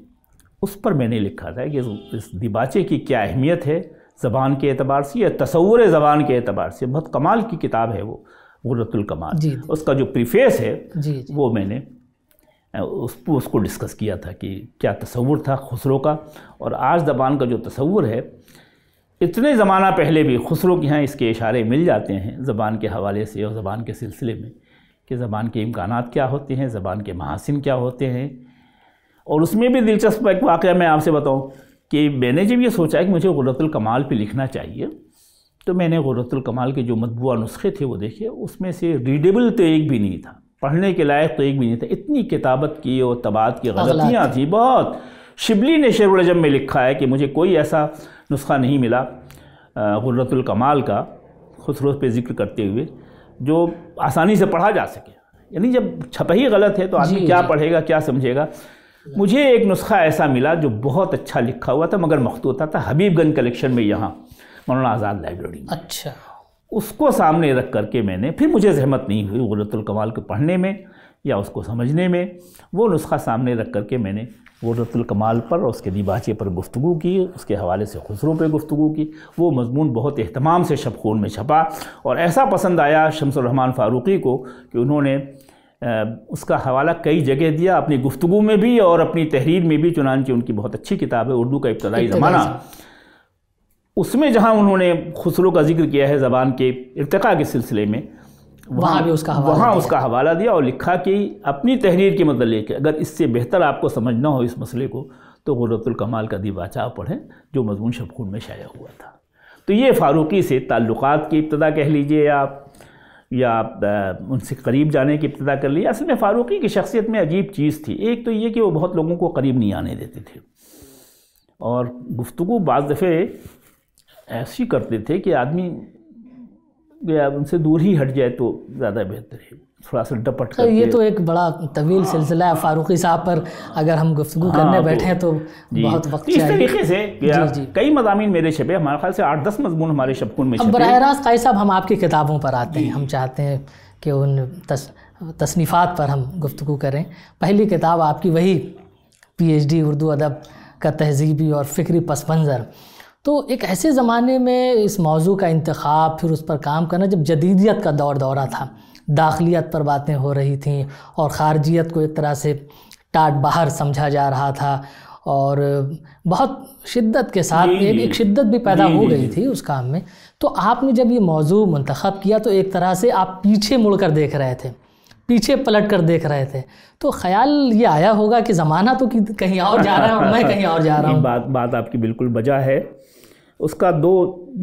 उस पर मैंने लिखा था कि इस दिबाचे की क्या अहमियत है ज़बान के अतबार से या तस्वुर ज़बान के अतबार से बहुत कमाल की किताब है वो गुरतुल कमाल उसका जो प्रीफेस है जी, जी। वो मैंने उस उसको डिस्कस किया था कि क्या तस्वुर था खुसरो का और आज दबान का जो तस्वुर है इतने ज़माना पहले भी खुसरो के यहाँ इसके इशारे मिल जाते हैं ज़बान के हवाले से और ज़बान के सिलसिले में कि ज़बान के इम्कान क्या होते हैं ज़बान के महासिन क्या होते हैं और उसमें भी दिलचस्प एक वाक़ मैं आपसे बताऊँ कि मैंने जब ये सोचा कि मुझे गुरतुल कमाल पर लिखना चाहिए तो मैंने गौरतुल कमाल के जो मतबूा नुस्खे थे वो देखे उसमें से रीडेबल तो एक भी नहीं था पढ़ने के लायक तो एक भी नहीं था इतनी किताबत की और तबात की गलतियाँ थी बहुत शिबली ने शेर में लिखा है कि मुझे कोई ऐसा नुस्खा नहीं मिला कमाल का खुसरोज पे जिक्र करते हुए जो आसानी से पढ़ा जा सके यानी जब छपा ही गलत है तो आदमी क्या पढ़ेगा क्या समझेगा मुझे एक नुस्खा ऐसा मिला जो बहुत अच्छा लिखा हुआ था मगर मखतूता था हबीबगंज कलेक्शन में यहाँ मौलाना आज़ाद लाइब्रेरी अच्छा उसको सामने रख करके मैंने फिर मुझे जहमत नहीं हुई गुरतुल कमाल को पढ़ने में या उसको समझने में वो नुस्खा सामने रख करके मैंने गुरतुल कमाल पर और उसके दिबाचे पर गुफ्तु की उसके हवाले से खसरों पर गुफ्तु की वो मजमून बहुत अहतमाम से शबखून में छपा और ऐसा पसंद आया शमसरहमान फ़ारूक़ी को कि उन्होंने उसका हवाला कई जगह दिया अपनी गुफ्तु में भी और अपनी तहरीर में भी की उनकी बहुत अच्छी किताब है उर्दू का इब्तदाई ज़माना उसमें जहाँ उन्होंने खुसरो का जिक्र किया है ज़बान के इरतका के सिलसिले में वहाँ भी उसका हवाला वहाँ उसका हवाला दिया और लिखा कि अपनी तहरीर के मतलब लेके अगर इससे बेहतर आपको समझना हो इस मसले को तो गुरतुल कमाल का दिबाचा पढ़ें जो मजमून शबखून में शाया हुआ था तो ये फ़ारूकी से ताल्लुक़ की इब्तदा कह लीजिए आप या आप उनसे करीब जाने की इब्तदा कर ली असल में फ़ारूकी की शख्सियत में अजीब चीज़ थी एक तो ये कि वो बहुत लोगों को करीब नहीं आने देते थे और गुफ्तु बाज़ दफ़े ऐसी करते थे कि आदमी उनसे दूर ही हट जाए तो ज़्यादा बेहतर है थोड़ा सा डपट कर तो ये तो एक बड़ा तवील हाँ। सिलसिला है फारूकी साहब पर अगर हम गुफ्तु हाँ, करने तो, बैठे हैं तो बहुत वक्त तो इस तरीके से कई मजामी मेरे शबे हमारे ख्याल से आठ दस मजमून हमारे शबकुन में बर रास्त कई साहब हम आपकी किताबों पर आते हैं हम चाहते हैं कि उन तसनीफ़ात पर हम गुफ्तु करें पहली किताब आपकी वही पी एच डी उर्दू अदब का तहजीबी और फ़िक्री पस मंज़र तो एक ऐसे ज़माने में इस मौजू का इंतखा फिर उस पर काम करना जब जदीदियत का दौर दौरा था दाखिलियत पर बातें हो रही थी और ख़ारजियत को एक तरह से टाट बाहर समझा जा रहा था और बहुत शिद्दत के साथ एक एक शिद्दत भी पैदा हो गई थी उस काम में तो आपने जब ये मौजू मंतखब किया तो एक तरह से आप पीछे मुड़ कर देख रहे थे पीछे पलट कर देख रहे थे तो ख्याल ये आया होगा कि ज़माना तो कहीं और जा रहा है और मैं कहीं और जा रहा *laughs* हूँ बात बात आपकी बिल्कुल बजा है उसका दो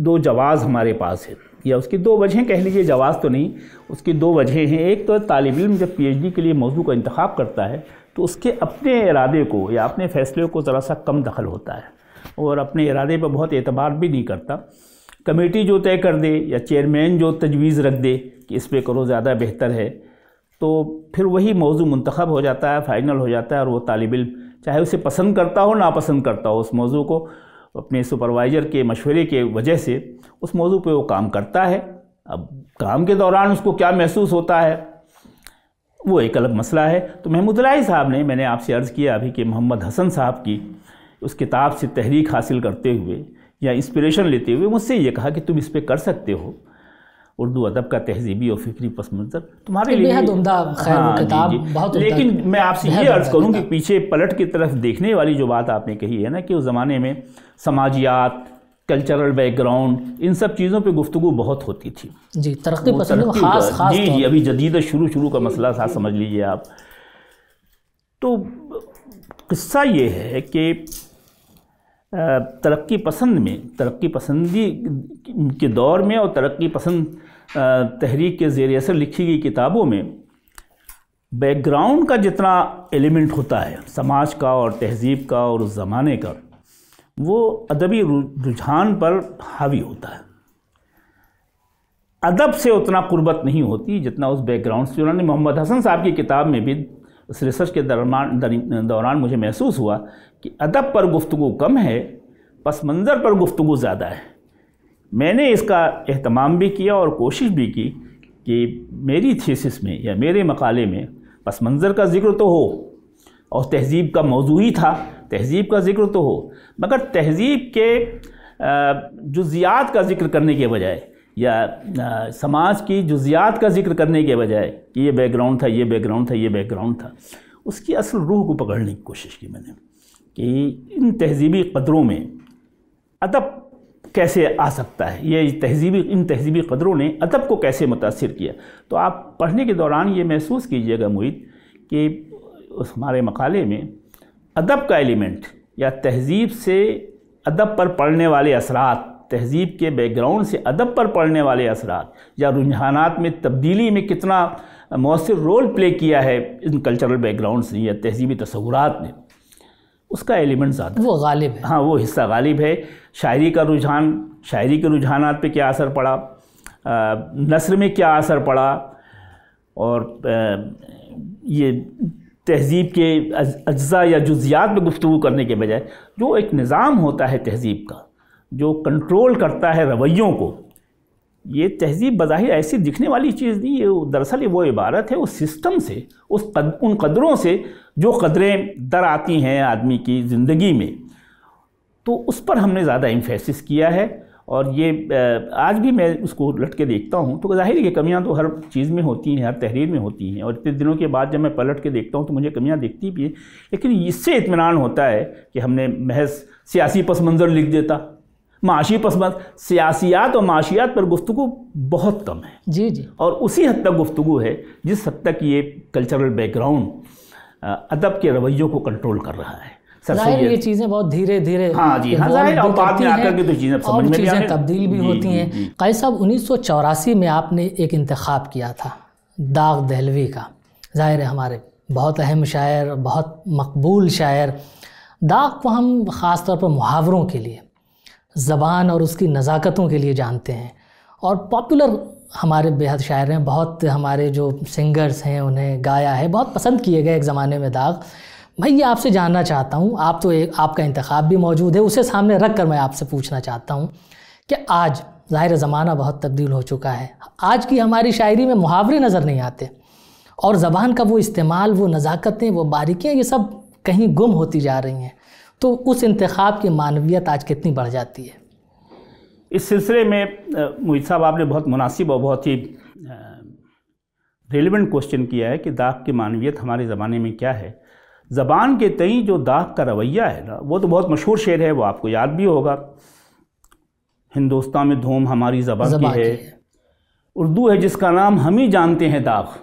दो जवाज़ हमारे पास है या उसकी दो वजहें कह लीजिए जवाज़ तो नहीं उसकी दो वजहें हैं एक तो तालब इम जब डी के लिए मौजू का इंतखब करता है तो उसके अपने इरादे को या अपने फ़ैसले को ज़रा सा कम दखल होता है और अपने इरादे पर बहुत एतबार भी नहीं करता कमेटी जो तय कर दे या चेयरमैन जो तजवीज़ रख दे कि इस पर करो ज़्यादा बेहतर है तो फिर वही मौजू मंतखब हो जाता है फ़ाइनल हो जाता है और वह तालब इम चाहे उसे पसंद करता हो नापसंद करता हो उस मौजू को तो अपने सुपरवाइज़र के मशवरे के वजह से उस मौजू पे वो काम करता है अब काम के दौरान उसको क्या महसूस होता है वो एक अलग मसला है तो महमूद राय साहब ने मैंने आपसे अर्ज़ किया अभी कि मोहम्मद हसन साहब की उस किताब से तहरीक हासिल करते हुए या इंस्पिरेशन लेते हुए मुझसे ये कहा कि तुम इस पर कर सकते हो उर्दू अदब का तहजीबी और फिक्री पस मंज़र तुम्हारे लिए हाँ, बहुत लेकिन मैं आपसे ये अर्ज़ करूँ कि पीछे पलट की तरफ देखने वाली जो बात आपने कही है ना कि उस ज़माने में समाजियात कल्चरल बैकग्राउंड इन सब चीज़ों पे गुफ्तु बहुत होती थी जी तरक्की पसंद खास खास जी जी अभी जदीद शुरू शुरू का मसला था समझ लीजिए आप तो किस्सा ये है कि तरक्की पसंद में तरक्की पसंदी के दौर में और तरक्की पसंद तहरीक के जेर असर लिखी गई किताबों में बैकग्राउंड का जितना एलिमेंट होता है समाज का और तहजीब का और उस ज़माने का वो अदबी रुझान पर हावी होता है अदब से उतना कुर्बत नहीं होती जितना उस बैकग्राउंड से उन्होंने मोहम्मद हसन साहब की किताब में भी उस रिसर्च के दरमान दौरान मुझे महसूस हुआ कि अदब पर गुफ्तु कम है पस मंज़र पर गुफ्तु ज़्यादा है मैंने इसका अहतमाम भी किया और कोशिश भी की कि मेरी थीसिस में या मेरे मकाले में पस मंज़र का ज़िक्र तो हो और तहज़ीब का मौजू ही था तहज़ीब का ज़िक्र तो हो मगर तहज़ीब के जुजियात का ज़िक्र करने के बजाय या आ, समाज की जुजियात का जिक्र करने के बजाय कि ये बैकग्राउंड था ये बैकग्राउंड था ये बैकग्राउंड था उसकी असल रूह को पकड़ने की कोशिश की मैंने कि इन तहजीबी कदरों में अदब कैसे आ सकता है ये तहजीबी इन तहजीबी कदरों ने अदब को कैसे मुतासर किया तो आप पढ़ने के दौरान ये महसूस कीजिएगा मुहित कि उस हमारे मकाले में अदब का एलिमेंट या तहजीब से अदब पर पड़ने वाले असरात तहजीब के बैकग्राउंड से अदब पर पड़ने वाले असरा या रुझानात में तब्दीली में कितना मौसर रोल प्ले किया है इन कल्चरल बैकग्राउंड ने या तहजीबी तस्वूरत ने उसका एलिमेंट ज़्यादा वो गालिब है हाँ वो हिस्सा गालिब है शायरी का रुझान शायरी के रुझाना पर क्या असर पड़ा नसर में क्या असर पड़ा और ये तहज़ीब के अज्जा या जुजियात में गुफ्तु करने के बजाय जो एक निज़ाम होता है तहज़ीब का जो कंट्रोल करता है रवैयों को ये तहजीब बज़ाहिर ऐसी दिखने वाली चीज़ नहीं है दरअसल वो इबारत है उस सिस्टम से उस कद, उन कदरों से जो कदरें दर आती हैं आदमी की ज़िंदगी में तो उस पर हमने ज़्यादा इम्फेसिस किया है और ये आज भी मैं उसको लट के देखता हूँ तो ज़ाहिर है कमियाँ तो हर चीज़ में होती हैं हर तहरीर में होती हैं और इतने दिनों के बाद जब मैं पलट के देखता हूँ तो मुझे कमियाँ दिखती भी हैं लेकिन इससे इतमान होता है कि हमने महज सियासी पस मंज़र लिख देता माशी पसमंद सियासियात और माशियात पर गुफ्तु बहुत कम है जी जी और उसी हद तक गुफ्तु है जिस हद तक ये कल्चरल बैकग्राउंड अदब के रवैयों को कंट्रोल कर रहा है ये चीज़ें बहुत धीरे धीरे हाँ जी हाँ, तो चीज़ें तब्दील भी होती हैं कई साहब उन्नीस में आपने एक इंतखब किया था दाग दहलवी का जाहिर है हमारे बहुत अहम शायर बहुत मकबूल शायर दाग को हम ख़ास तौर पर मुहावरों के लिए ज़बान और उसकी नज़ाकतों के लिए जानते हैं और पॉपुलर हमारे बेहद शायर हैं बहुत हमारे जो सिंगर्स हैं उन्हें गाया है बहुत पसंद किए गए एक ज़माने में दाग भाई ये आपसे जानना चाहता हूँ आप तो एक आपका इंतखब भी मौजूद है उसे सामने रख कर मैं आपसे पूछना चाहता हूँ कि आज ज़ाहिर ज़माना बहुत तब्दील हो चुका है आज की हमारी शायरी में मुहावरे नज़र नहीं आते और ज़बान का वो इस्तेमाल वो नज़ाकतें वो बारीकियाँ ये सब कहीं गुम होती जा रही हैं तो उस इंतखब की मानवीत आज कितनी बढ़ जाती है इस सिलसिले में मोहित साहब आपने बहुत मुनासिब और बहुत ही रेलिवेंट क्वेश्चन किया है कि दाग की मानवीयत हमारे ज़माने में क्या है ज़बान के तई जो दाग का रवैया है ना वो तो बहुत मशहूर शेर है वो आपको याद भी होगा हिंदुस्तान में धूम हमारी जबान की है उर्दू है जिसका नाम हम ही जानते हैं दाग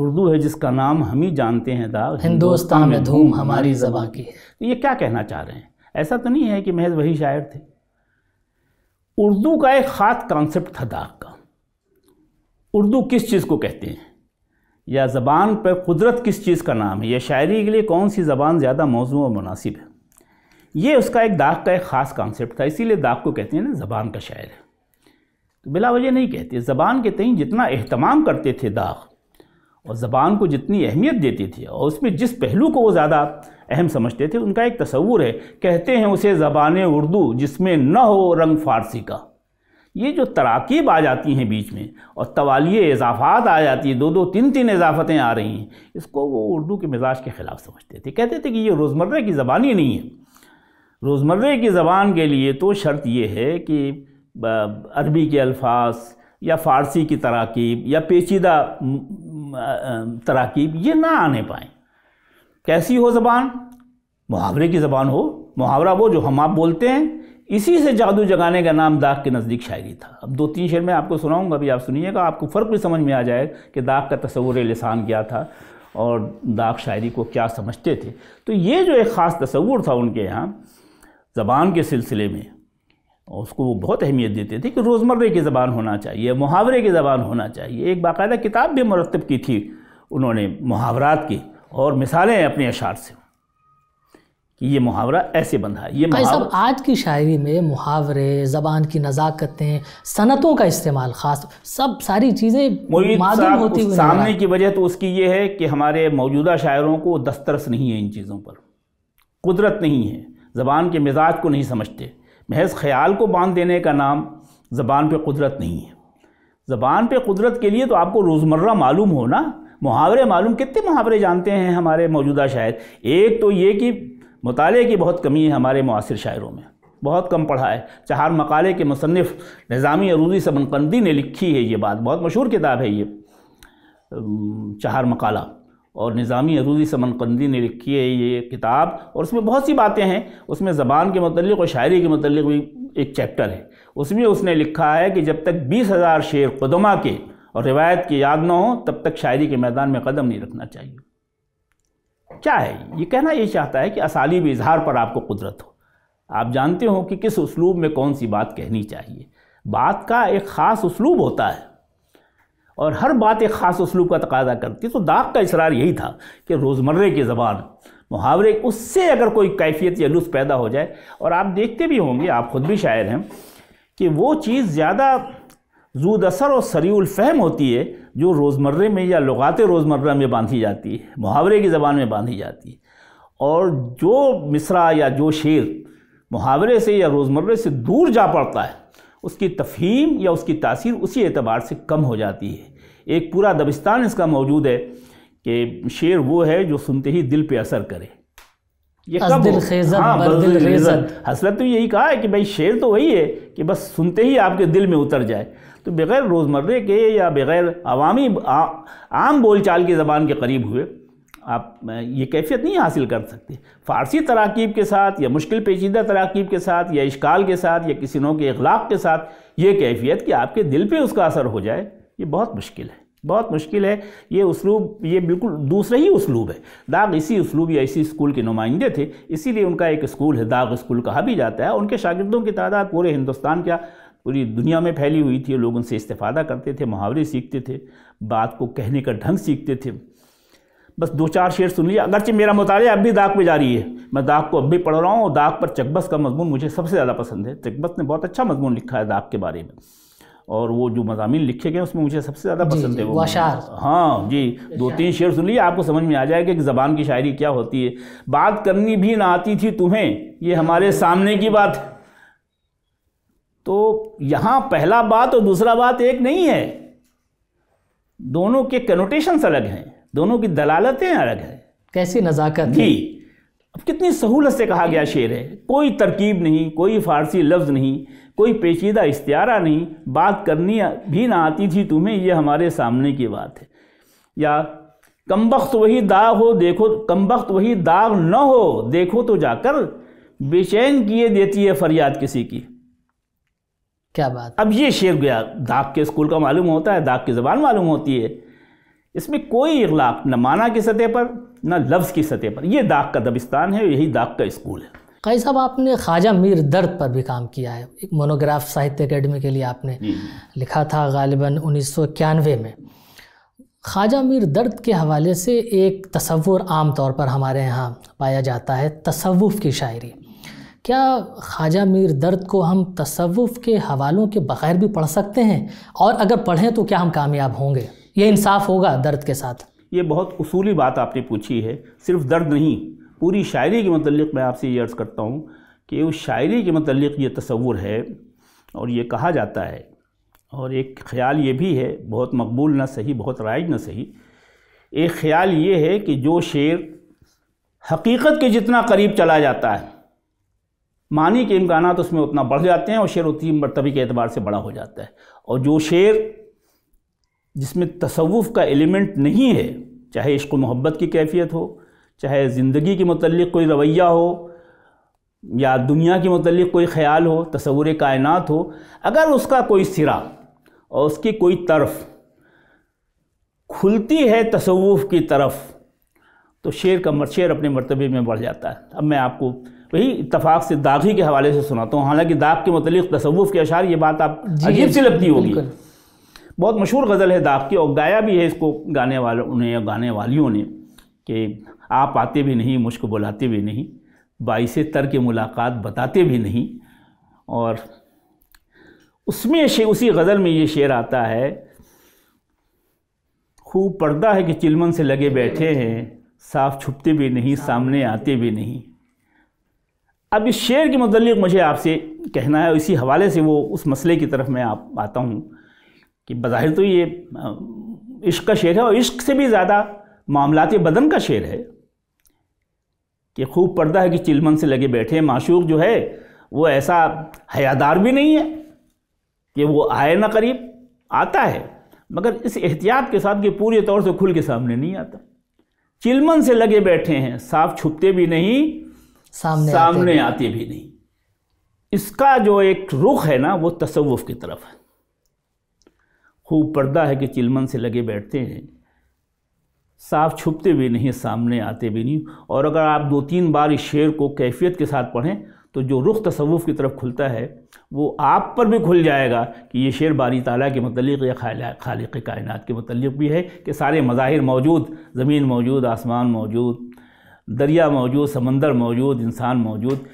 उर्दू है जिसका नाम हम ही जानते हैं दाग हिंदुस्तान में धूम हमारी जबा की तो ये क्या कहना चाह रहे हैं ऐसा तो नहीं है कि महज वही शायर थे उर्दू का एक ख़ास कॉन्सेप्ट था दाग का उर्दू किस चीज़ को कहते हैं या ज़बान पर कुदरत किस चीज़ का नाम है या शायरी के लिए कौन सी ज़बान ज़्यादा मौजू और मुनासिब है ये उसका एक दाग का एक ख़ास कॉन्सेप्ट था इसीलिए दाग को कहते हैं ना ज़बान का शायर है तो बिला वजह नहीं कहते ज़बान के तई जितना अहतमाम करते थे दाग और ज़बान को जितनी अहमियत देती थी और उसमें जिस पहलू को वो ज़्यादा अहम समझते थे उनका एक तस्वूर है कहते हैं उसे ज़बान उर्दू जिसमें न हो रंग फारसी का ये जो तराकीब आ जाती हैं बीच में और तवालिए इजाफात आ जाती है दो दो तीन तीन इजाफतें आ रही हैं इसको वो उर्दू के मिजाज के ख़िलाफ़ समझते थे कहते थे कि ये रोज़मर्रे की ज़बान ही नहीं है रोज़मर्रे की ज़बान के लिए तो शर्त ये है कि अरबी के अल्फाज या फ़ारसी की तरकीब या पेचीदा तरकीब ये ना आने पाए कैसी हो ज़बान मुहावरे की ज़बान हो मुहावरा वो जो हम आप बोलते हैं इसी से जादू जगाने का नाम दाग के नज़दीक शायरी था अब दो तीन शेर में आपको सुनाऊंगा अभी आप सुनिएगा आपको फ़र्क भी समझ में आ जाए कि दाग का तस्वुर लसान क्या था और दाग शायरी को क्या समझते थे तो ये जो एक ख़ास तस्वुर था उनके यहाँ ज़बान के सिलसिले में और उसको वो बहुत अहमियत देते थे कि रोज़मर्रे की ज़बान होना चाहिए मुहावरे की ज़बान होना चाहिए एक बाकायदा किताब भी मरतब की थी उन्होंने मुहावरात की और मिसालें अपने अशार से कि ये मुहावरा ऐसे बंधा है ये सब आज की शायरी में मुहावरे ज़बान की नज़ाकतें सनतों का इस्तेमाल ख़ास सब सारी चीज़ें मालूम होती हुई सामने की वजह तो उसकी ये है कि हमारे मौजूदा शायरों को दस्तरस नहीं है इन चीज़ों पर कुदरत नहीं है ज़बान के मिजाज को नहीं समझते महज ख्याल को बांध देने का नाम ज़बान पे कुदरत नहीं है ज़बान पे कुदरत के लिए तो आपको रोज़मर्रा मालूम हो ना मुहावरे मालूम कितने मुहावरे जानते हैं हमारे मौजूदा शायर एक तो ये कि मताले की बहुत कमी है हमारे मुasr शायरों में बहुत कम पढ़ा है चार मकाले के मुसनफ़ निज़ामी अरूजी सबनकंदी ने लिखी है ये बात बहुत मशहूर किताब है ये चार मकाला और निज़ामी अरूजी समनकंदी ने लिखी है ये किताब और उसमें बहुत सी बातें हैं उसमें ज़बान के मतलब और शायरी के मतलब भी एक चैप्टर है उसमें उसने लिखा है कि जब तक बीस हज़ार शेर कदमा के और रिवायत की याद ना हो तब तक शायरी के मैदान में कदम नहीं रखना चाहिए क्या है ये कहना ये चाहता है कि असालिब इजहार पर आपको कुदरत हो आप जानते हो कि किस उसलूब में कौन सी बात कहनी चाहिए बात का एक ख़ास उसलूब होता है और हर बात एक ख़ास उसलूब का तकाजा करती तो दाग का इसरार यही था कि रोज़मर्रे की ज़बान मुहावरे उससे अगर कोई कैफियत या लुस्फ़ पैदा हो जाए और आप देखते भी होंगे आप ख़ुद भी शायर हैं कि वो चीज़ ज़्यादा जूद असर और सरीफहम होती है जो रोज़मर्रे में या लगात रोज़मर्रा में बांधी जाती है मुहावरे की ज़बान में बांधी जाती है और जो मिसरा या जो शेर मुहावरे से या रोज़मर्रे से दूर जा पड़ता है उसकी तफहीम या उसकी तासीर उसी एतबार से कम हो जाती है एक पूरा दबिस्तान इसका मौजूद है कि शेर वो है जो सुनते ही दिल पे असर करे ये कब दिल खेजत हाँ, दिल खेजत हसरत तो यही कहा है कि भाई शेर तो वही है कि बस सुनते ही आपके दिल में उतर जाए तो बग़ैर रोज़मर्रे के या बग़ैर अवामी आ, आम बोलचाल की ज़बान के करीब हुए आप ये कैफियत नहीं हासिल कर सकते फ़ारसी तराकीब के साथ या मुश्किल पेचीदा तराकीब के साथ या इश्काल के साथ या किसी नौ के अखलाक के साथ ये कैफियत कि आपके दिल पे उसका असर हो जाए ये बहुत मुश्किल है बहुत मुश्किल है ये उसलूब ये बिल्कुल दूसरा ही उसलूब है दाग इसी उसलूब या इसी स्कूल के नुमाइंदे थे इसीलिए उनका एक स्कूल है दाग स्कूल कहा भी जाता है उनके शागिदों की तादाद पूरे हिंदुस्तान क्या पूरी दुनिया में फैली हुई थी लोग उनसे इस्तेफादा करते थे मुहावरे सीखते थे बात को कहने का ढंग सीखते थे बस दो चार शेर सुन लिया अगरचे मेरा मुताल अब भी दाग पे रही है मैं दाग को अब भी पढ़ रहा हूँ और दाग पर चकबस का मजमून मुझे सबसे ज़्यादा पसंद है चकबस ने बहुत अच्छा मजमून लिखा है दाग के बारे में और वो जो मजामी लिखे गए उसमें मुझे सबसे ज़्यादा पसंद है वो अशार हाँ जी अच्छा। दो तीन शेर सुन लिए आपको समझ में आ जाएगा कि ज़बान की शायरी क्या होती है बात करनी भी ना आती थी तुम्हें ये हमारे सामने की बात है तो यहाँ पहला बात और दूसरा बात एक नहीं है दोनों के कनोटेशंस अलग हैं दोनों की दलालतें अलग है कैसी नज़ाकत जी अब कितनी सहूलत से कहा गया शेर है कोई तरकीब नहीं कोई फ़ारसी लफ्ज़ नहीं कोई पेचीदा इश्तारा नहीं बात करनी भी ना आती थी तुम्हें यह हमारे सामने की बात है या कम वक्त वही दाग हो देखो कम वक्त वही दाग न हो देखो तो जाकर बेचैन किए देती है फरियाद किसी की क्या बात अब ये शेर गया दाग के स्कूल का मालूम होता है दाग की ज़बान मालूम होती है इसमें कोई इगलाक न माना की सतह पर न लफ्ज़ की सतह पर यह दाग का दबिस्तान है यही दाग का स्कूल है कई साहब आपने ख्वाजा मीर दर्द पर भी काम किया है एक मोनोग्राफ साहित्य अकेडमी के लिए आपने हम्म। लिखा था गालिबा उन्नीस में ख्वाजा मीर दर्द के हवाले से एक तस्वुर आम तौर पर हमारे यहाँ पाया जाता है तसवुफ़ की शायरी क्या ख्वाजा मीर दर्द को हम तसवुफ़ के हवालों के बग़ैर भी पढ़ सकते हैं और अगर पढ़ें तो क्या हम कामयाब होंगे ये इंसाफ होगा दर्द के साथ ये बहुत उसूली बात आपने पूछी है सिर्फ दर्द नहीं पूरी शायरी के मतलब मैं आपसे ये अर्ज़ करता हूँ कि उस शायरी के मतलब ये तस्वुर है और ये कहा जाता है और एक ख्याल ये भी है बहुत मकबूल ना सही बहुत राइज ना सही एक ख्याल ये है कि जो शेर हकीकत के जितना करीब चला जाता है मानी के इम्कान उसमें उतना बढ़ जाते हैं और शेर उतनी मरतबी के अतबार से बड़ा हो जाता है और जो शेर जिसमें तसव्वुफ का एलिमेंट नहीं है चाहे इश्क मोहब्बत की कैफियत हो चाहे ज़िंदगी के मतलब कोई रवैया हो या दुनिया के मतलब कोई ख्याल हो तस्वुर कायनात हो अगर उसका कोई सिरा और उसकी कोई तरफ खुलती है तसव्वुफ़ की तरफ तो शेर का मर शेर अपने मरतबे में बढ़ जाता है अब मैं आपको वही इतफाक़ से दागी के हवाले से सुनाता हूँ हालांकि दाग के मतलब तसवुफ़ के अशार ये बात आप अजीब सी लगती होगी बहुत मशहूर गज़ल है दाग की और गाया भी है इसको गाने वालों ने गाने वालियों ने कि आप आते भी नहीं मुझको बुलाते भी नहीं बाईस तर के मुलाकात बताते भी नहीं और उसमें शे उसी गज़ल में ये शेर आता है खूब पर्दा है कि चिलमन से लगे बैठे हैं साफ छुपते भी नहीं सामने आते भी नहीं अब इस शेर के मतलब मुझे आपसे कहना है इसी हवाले से वो उस मसले की तरफ मैं आप आता हूँ कि बाहिर तो ये इश्क का शेर है और इश्क से भी ज़्यादा मामलात बदन का शेर है कि खूब पर्दा है कि चिलमन से लगे बैठे हैं माशूक जो है वो ऐसा हयादार भी नहीं है कि वो आए ना करीब आता है मगर इस एहतियात के साथ कि पूरे तौर से खुल के सामने नहीं आता चिलमन से लगे बैठे हैं साफ छुपते भी नहीं सामने, सामने आते भी, आते भी नहीं इसका जो एक रुख है ना वो तसवुफ़ की तरफ है खूब पर्दा है कि चिलमन से लगे बैठते हैं साफ छुपते भी नहीं सामने आते भी नहीं और अगर आप दो तीन बार इस शेर को कैफियत के साथ पढ़ें तो जो रुख तसवुफ़ की तरफ खुलता है वो आप पर भी खुल जाएगा कि ये शेर बारी ताला के मतलब या खाल कायनत के मतलब भी है कि सारे मज़ाहिर मौजूद ज़मीन मौजूद आसमान मौजूद दरिया मौजूद समंदर मौजूद इंसान मौजूद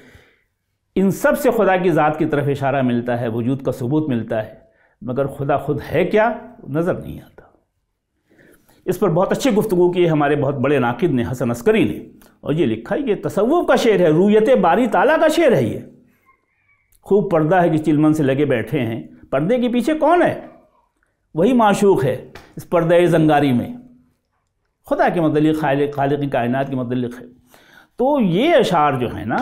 इन सब से खुदा की ज़ात की तरफ इशारा मिलता है वजूद का सबूत मिलता है मगर खुदा खुद है क्या नज़र नहीं आता इस पर बहुत अच्छी गुफ्तु की हमारे बहुत बड़े नाकिद ने हसन अस्करी ने और ये लिखा ये तसव्वुफ का शेर है रूयत बारी ताला का शेर है ये खूब पर्दा है कि चिलमन से लगे बैठे हैं पर्दे के पीछे कौन है वही माशूक है इस पर्दे जंगारी में खुदा के मतलब खाल की कायनात के मतलब है तो ये अशार जो है ना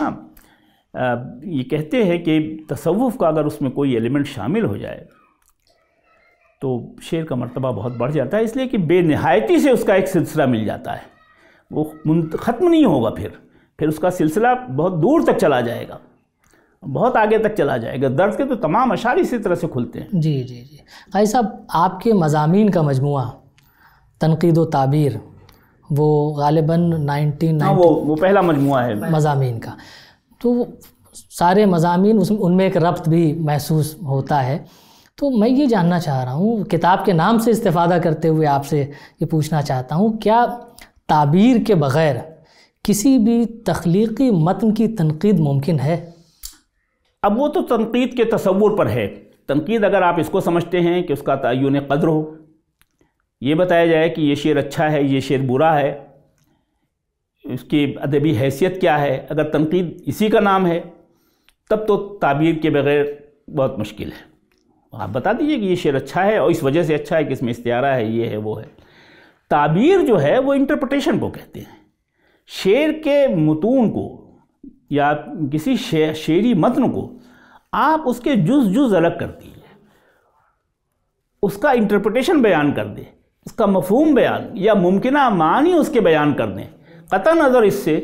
ये कहते हैं कि तसव्वुफ़ का अगर उसमें कोई एलिमेंट शामिल हो जाए तो शेर का मरतबा बहुत बढ़ जाता है इसलिए कि बेनहायती से उसका एक सिलसिला मिल जाता है वो ख़त्म नहीं होगा फिर फिर उसका सिलसिला बहुत दूर तक चला जाएगा बहुत आगे तक चला जाएगा दर्द के तो तमाम अशार इसी तरह से खुलते हैं जी जी जी भाई साहब आपके मजामी का मजमू तनकीद व ताबीर वो गालिबा नाइनटीन हाँ वो वो पहला मजमू है मजामी का तो सारे मजामी उसमें उनमें एक रब्त भी महसूस होता है तो मैं ये जानना चाह रहा हूँ किताब के नाम से इस्तेफादा करते हुए आपसे ये पूछना चाहता हूँ क्या ताबीर के बग़ैर किसी भी तख्लीकी मतन की तनकीद मुमकिन है अब वो तो तनकीद के तस्वूर पर है तनकीद अगर आप इसको समझते हैं कि उसका तयन कदर हो ये बताया जाए कि ये शेर अच्छा है ये शेर बुरा है उसकी अदबी हैसियत क्या है अगर तनकीद इसी का नाम है तब तो ताबीर के बग़ैर बहुत मुश्किल है आप बता दीजिए कि ये शेर अच्छा है और इस वजह से अच्छा है कि इसमें इस्तारा है ये है वो है ताबीर जो है वो इंटरप्रटेशन को कहते हैं शेर के मतून को या किसी शे, शेरी मतन को आप उसके जुज जुज अलग कर दीजिए उसका इंटरप्रटेशन बयान कर दें उसका मफहूम बयान या मुमकिन मानी उसके बयान कर दें क़त नज़र इससे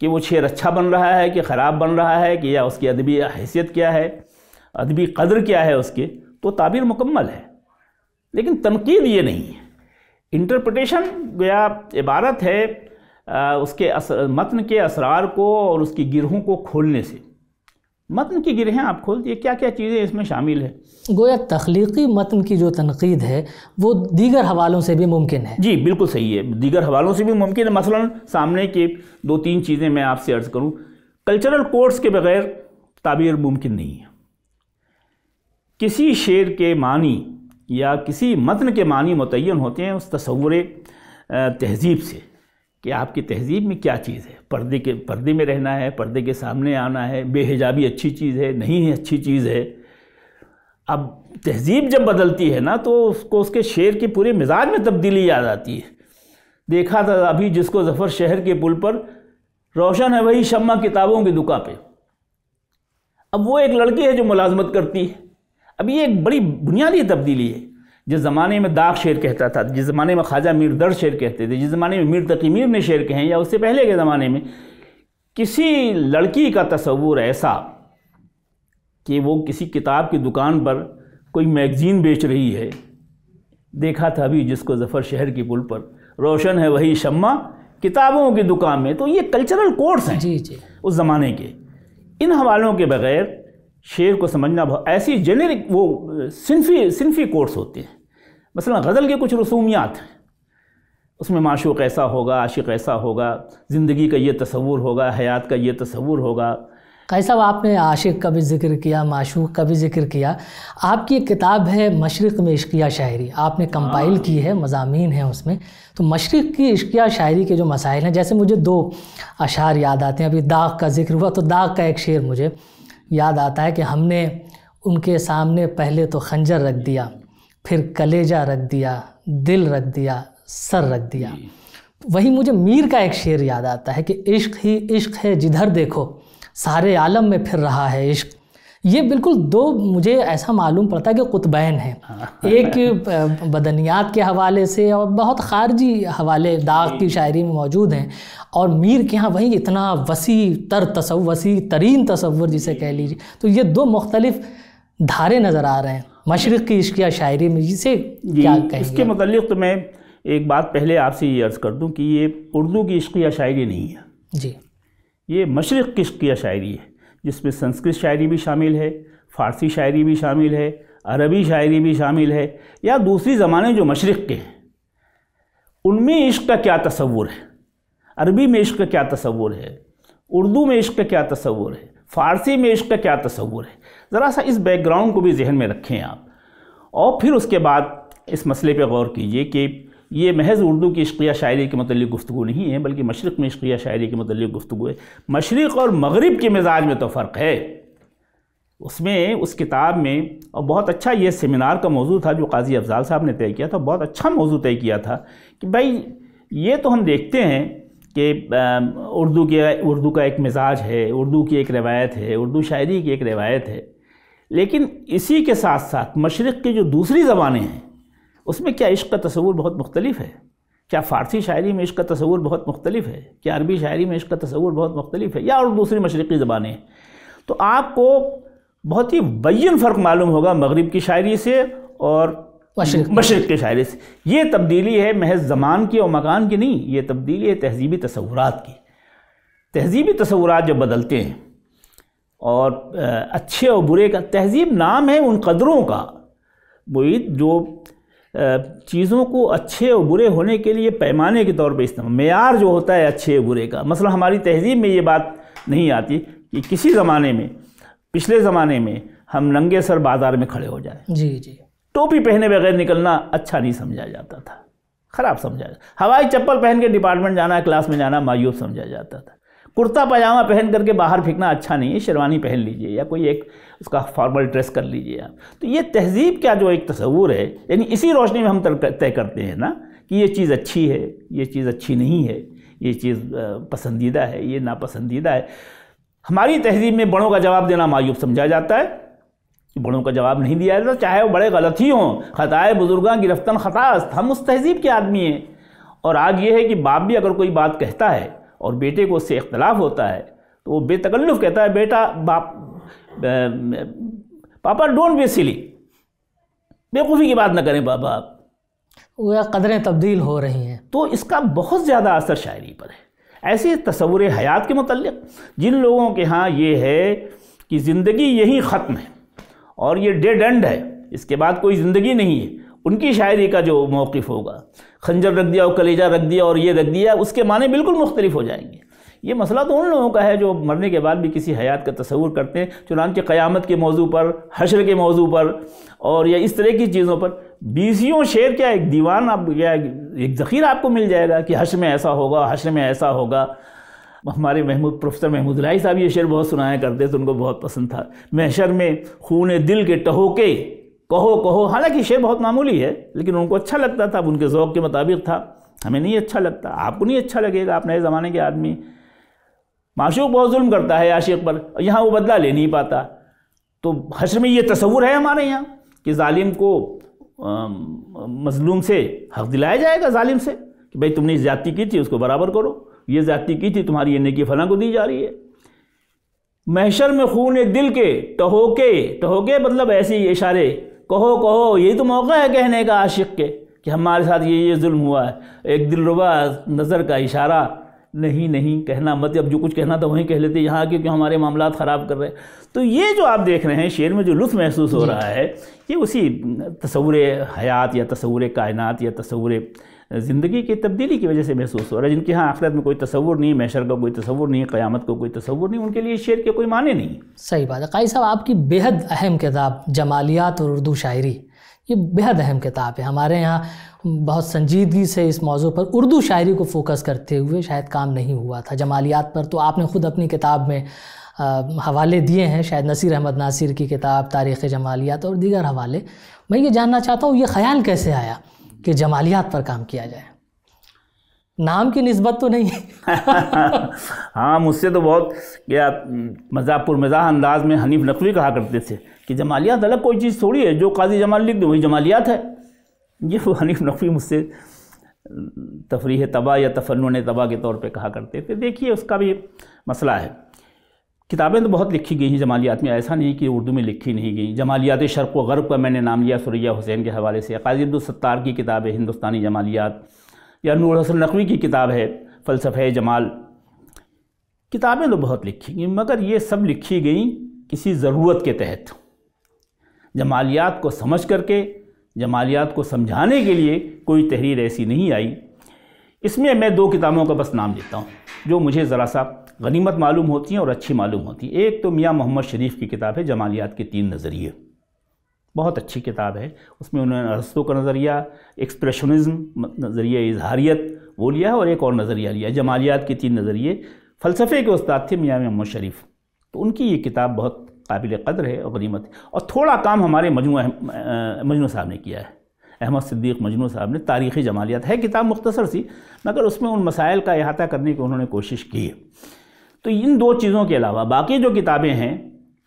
कि वो शेर अच्छा बन रहा है कि ख़राब बन रहा है कि या उसकी अदबी हैसियत क्या है अदबी कदर क्या है उसके तो ताबीर मुकम्मल है लेकिन तनकीद ये नहीं है इंटरप्रटेशन गया इबारत है आ, उसके असर मतन के असरार को और उसकी गिरहों को खोलने से मतन की गिरहें आप खोल दिए क्या क्या चीज़ें इसमें शामिल है गोया तख्लीकी मतन की जो तनकीद है वो दीगर हवालों से भी मुमकिन है जी बिल्कुल सही है दीगर हवालों से भी मुमकिन है मसला सामने के दो तीन चीज़ें मैं आपसे अर्ज़ करूँ कल्चरल कोर्स के बगैर ताबीर मुमकिन नहीं है किसी शेर के मानी या किसी मतन के मानी मुतन होते हैं उस तस्वुर तहज़ीब से कि आपकी तहज़ीब में क्या चीज़ है पर्दे के पर्दे में रहना है पर्दे के सामने आना है बेहिजाबी अच्छी चीज़ है नहीं है अच्छी चीज़ है अब तहज़ीब जब बदलती है ना तो उसको उसके शेर के पूरे मिजाज में तब्दीली याद आती है देखा था अभी जिसको जफ़र शहर के पुल पर रोशन है वही शम्मा किताबों की दुकान पे अब वो एक लड़की है जो मुलाजमत करती है अब ये एक बड़ी बुनियादी तब्दीली है जिस ज़माने में दाग शेर कहता था जिस ज़माने में ख्वाजा मीर दर शेर कहते थे जिस ज़माने में मीर तकी मीर ने शेर कहे या उससे पहले के ज़माने में किसी लड़की का तस्वूर ऐसा कि वो किसी किताब की दुकान पर कोई मैगज़ीन बेच रही है देखा था अभी जिसको जफ़र शहर की पुल पर रोशन है वही शम्मा किताबों की दुकान में तो ये कल्चरल कोर्स हैं जी जी उस ज़माने के इन हवालों के बग़ैर शेर को समझना बहुत ऐसी जेनेरिक वो सिनफी सिनफी कोर्स होते हैं मसला गज़ल के कुछ रसूमियात हैं उसमें माशूक ऐसा होगा आशिक ऐसा होगा ज़िंदगी का ये तस्वूर होगा हयात का ये तस्वूर होगा कई साहब आपने आशिक का भी जिक्र किया माशूक का भी जिक्र किया आपकी एक किताब है मशरक़ में इश्किया शायरी आपने कंपाइल हाँ। की है मजामी है उसमें तो मशरक़ की इश्किया शायरी के जो मसाइल हैं जैसे मुझे दो अशार याद आते हैं अभी दाग का जिक्र हुआ तो दाग का एक शेर मुझे याद आता है कि हमने उनके सामने पहले तो खंजर रख दिया फिर कलेजा रख दिया दिल रख दिया सर रख दिया वही मुझे मीर का एक शेर याद आता है कि इश्क ही इश्क है जिधर देखो सारे आलम में फिर रहा है इश्क ये बिल्कुल दो मुझे ऐसा मालूम पड़ता है कि कुतबैन हैं हाँ। एक बदनियात के हवाले से और बहुत खारजी हवाले दाग की शायरी में मौजूद हैं और मीर के यहाँ वही इतना वसी तर तस्व वसी तरीन तसवर जिसे कह लीजिए तो ये दो मुख्तलिफ धारे नज़र आ रहे हैं मशरक़ की इश्किया शायरी में जिसे क्या कहें इसके मतलब तो मैं एक बात पहले आपसे ये अर्ज़ कर दूँ कि ये उर्दू की इश्किया शायरी नहीं है जी ये मशरक़ की इश्किया शायरी है जिसमें संस्कृत शायरी भी शामिल है फ़ारसी शायरी भी शामिल है अरबी शायरी भी शामिल है या दूसरी ज़माने जो मशरक़ के हैं उनमें इश्क का क्या तस्वुर है अरबी में इश्क का क्या तस्वुर है उर्दू में इश्क का क्या तस्वुर है फ़ारसी में इश्क का क्या तस्वुर है ज़रा सा इस बैकग्राउंड को भी जहन में रखें आप और फिर उसके बाद इस मसले पर गौर कीजिए कि ये महज उर्दू की इश्किया शायरी के मतलब गुफ्तु नहीं है बल्कि मशरक़ में इश्किया शायरी के मतलब गुफ्तु है मशरक़ और मगरब के मिजाज में तो फ़र्क है उसमें उस किताब में और बहुत अच्छा ये सेमिनार का मौजू था जो काजी अफजाल साहब ने तय किया था बहुत अच्छा मौजू तय किया था कि भाई ये तो हम देखते हैं कि उर्दू के उर्दू का एक मिजाज है उर्दू की एक रवायत है उर्दू शायरी की एक रवायत है लेकिन इसी के साथ साथ मशरक़ की जो दूसरी ज़बानें हैं उसमें क्या इश्क का तस्वूर बहुत मुख्तलिफ है क्या फ़ारसी शायरी में का तस्वूर बहुत मुख्तलिफ है क्या अरबी शायरी में का तस्वूर बहुत मुख्तलिफ है या और दूसरी मशरक़ी ज़बानें तो आपको बहुत ही बैन फ़र्क मालूम होगा मगरब की शायरी से और मशरक़ की शायरी से ये तब्दीली है महज ज़मान की और मकान की नहीं ये तब्दीली है तहजीबी तस्वूर की तहजीबी तस्वूर जब बदलते हैं और अच्छे और बुरे का तहजीब नाम है उन कदरों का वो जो चीज़ों को अच्छे और बुरे होने के लिए पैमाने के तौर पर इस्तेमाल मैार जो होता है अच्छे और बुरे का मसला हमारी तहजीब में ये बात नहीं आती कि किसी ज़माने में पिछले ज़माने में हम नंगे सर बाज़ार में खड़े हो जाए जी जी टोपी पहने बगैर निकलना अच्छा नहीं समझा जाता था ख़राब समझा जाता हवाई चप्पल पहन के डिपार्टमेंट जाना क्लास में जाना मायूब समझा जाता था कुर्ता पजामा पहन करके बाहर फेंकना अच्छा नहीं है शेरवानी पहन लीजिए या कोई एक उसका फॉर्मल ड्रेस कर लीजिए आप तो ये तहजीब का जो एक तस्वूर है यानी इसी रोशनी में हम तय करते हैं ना कि ये चीज़ अच्छी है ये चीज़ अच्छी नहीं है ये चीज़ पसंदीदा है ये नापसंदीदा है हमारी तहजीब में बड़ों का जवाब देना मायूब समझा जाता है बड़ों का जवाब नहीं दिया जाता चाहे वो बड़े गलत ही हों ख़ताए बुजुर्गा गिरफ्तन ख़तास्त हम उस तहजीब के आदमी हैं और आज ये है कि बाप भी अगर कोई बात कहता है और बेटे को उससे इख्तलाफ होता है तो वो बेतकल्लुफ़ कहता है बेटा बाप पापा डोंट बी सिली बेवकूफ़ी की बात ना करें पापा आप वह कदरें तब्दील हो रही हैं तो इसका बहुत ज़्यादा असर शायरी पर है ऐसे तस्वुर हयात के मतलब जिन लोगों के यहाँ ये है कि ज़िंदगी यहीं ख़त्म है और ये डेड एंड है इसके बाद कोई ज़िंदगी नहीं है उनकी शायरी का जो मौक़ होगा खंजर रख दिया और कलेजा रख दिया और ये रख दिया उसके माने बिल्कुल मुख्तलिफ हो जाएंगे ये मसला तो उन लोगों का है जो मरने के बाद भी किसी हयात का तस्वूर करते हैं के क़यामत के मौजू पर हशर के मौजू पर और या इस तरह की चीज़ों पर बीसियों शेर क्या एक दीवान आप क्या एक ज़ख़ीरा आपको मिल जाएगा कि हश में ऐसा होगा हश में ऐसा होगा हमारे महमूद प्रोफेसर महमूद राय साहब ये शेर बहुत सुनाया करते थे उनको बहुत पसंद था महशर में खून दिल के टहोके कहो कहो हालांकि शेर बहुत मामूली है लेकिन उनको अच्छा लगता था उनके ओक़ के मुताबिक था हमें नहीं अच्छा लगता आपको नहीं अच्छा लगेगा आप नए ज़माने के आदमी माशूक बहुत जुल्म करता है आशिक पर यहाँ वो बदला ले नहीं पाता तो हशर में ये तस्वूर है हमारे यहाँ कि ालिम को मजलूम से हक दिलाया जाएगा ालिम से कि भाई तुमने ज्यादती की थी उसको बराबर करो ये ज्यादती की थी तुम्हारी ये नेकी फला को दी जा रही है महशर में खून दिल के टहोके टहोके मतलब ऐसे इशारे कहो कहो यही तो मौका है कहने का आशिक के कि हमारे साथ ये ये जुल्म हुआ है एक दिलरुबा नज़र का इशारा नहीं नहीं कहना मत अब जो कुछ कहना था वहीं कह लेते यहाँ क्योंकि हमारे मामला ख़राब कर रहे हैं तो ये जो आप देख रहे हैं शेर में जो लुत्फ महसूस हो रहा है ये उसी तस्वूर हयात या तस्वूर कायनात या तस्वूर ज़िंदगी की तब्दीली की वजह से महसूस हो रहा है जिनके यहाँ आखिरत में कोई तस्वूर नहीं मैशर का कोई तस्वूर नहीं क़्यामत का कोई तस्वूर नहीं उनके लिए शेर के कोई माने नहीं सही बात है कई साहब आपकी बेहद अहम किताब जमालियात और उर्दू शायरी ये बेहद अहम किताब है हमारे यहाँ बहुत संजीदगी से इस मौजू पर उर्दू शायरी को फोकस करते हुए शायद काम नहीं हुआ था जमालियात पर तो आपने ख़ुद अपनी किताब में आ, हवाले दिए हैं शायद नसीर अहमद नासिर की किताब तारीख़ जमालियात और दीगर हवाले मैं ये जानना चाहता हूँ ये ख्याल कैसे आया कि जमालियात पर काम किया जाए नाम की नस्बत तो नहीं *laughs* हाँ मुझसे तो बहुत या मज़ापुर मज़ा अंदाज में हनीफ नकवी कहा करते थे कि जमालियात अलग कोई चीज़ थोड़ी है जो काजी जमाल लिख दे वही जमालियात है ये हनीफ नकवी मुझसे तफरीह तबा या तफन तबा के तौर पर कहा करते थे देखिए उसका भी मसला है किताबें तो बहुत लिखी गई हैं जमालियात में ऐसा नहीं कि उर्दू में लिखी नहीं गई जमालियात शर्क व गर्ब का मैंने नाम लिया सुरैया हुसैन के हवाले से काजी अब्दुलसत्तार की किताब है हिंदुस्तानी जमालियात या नूर हसन नकवी की किताब है फ़लसफ़े जमाल किताबें तो बहुत लिखी गई मगर ये सब लिखी गई किसी ज़रूरत के तहत जमालियात को समझ करके जमालियात को समझाने के लिए कोई तहरीर ऐसी नहीं आई इसमें मैं दो किताबों का बस नाम लेता हूँ जो मुझे ज़रा सा गनीमत मालूम होती हैं और अच्छी मालूम होती हैं एक तो मियाँ मोहम्मद शरीफ की किताब है जमालियात के तीन नज़रिए बहुत अच्छी किताब है उसमें उन्होंने अरस्तों का नज़रिया एक्सप्रेशनिज्म नज़रिया इजहारियत वो लिया है और एक और नज़रिया लिया जमालियात के तीन नज़रिए फ़लसफ़े के उस्ताद थे मियाँ मोहम्मद शरीफ तो उनकी ये किताब बहुत काबिल कदर है और गनीमत और थोड़ा काम हमारे मजमू मजनू साहब ने किया है अहमद सिद्दीक मजनू साहब ने तारीख़ी जमालियात है किताब मुख्तसर सी मगर उसमें उन मसाइल का अहाता करने की उन्होंने कोशिश की है तो इन दो चीज़ों के अलावा बाकी जो किताबें हैं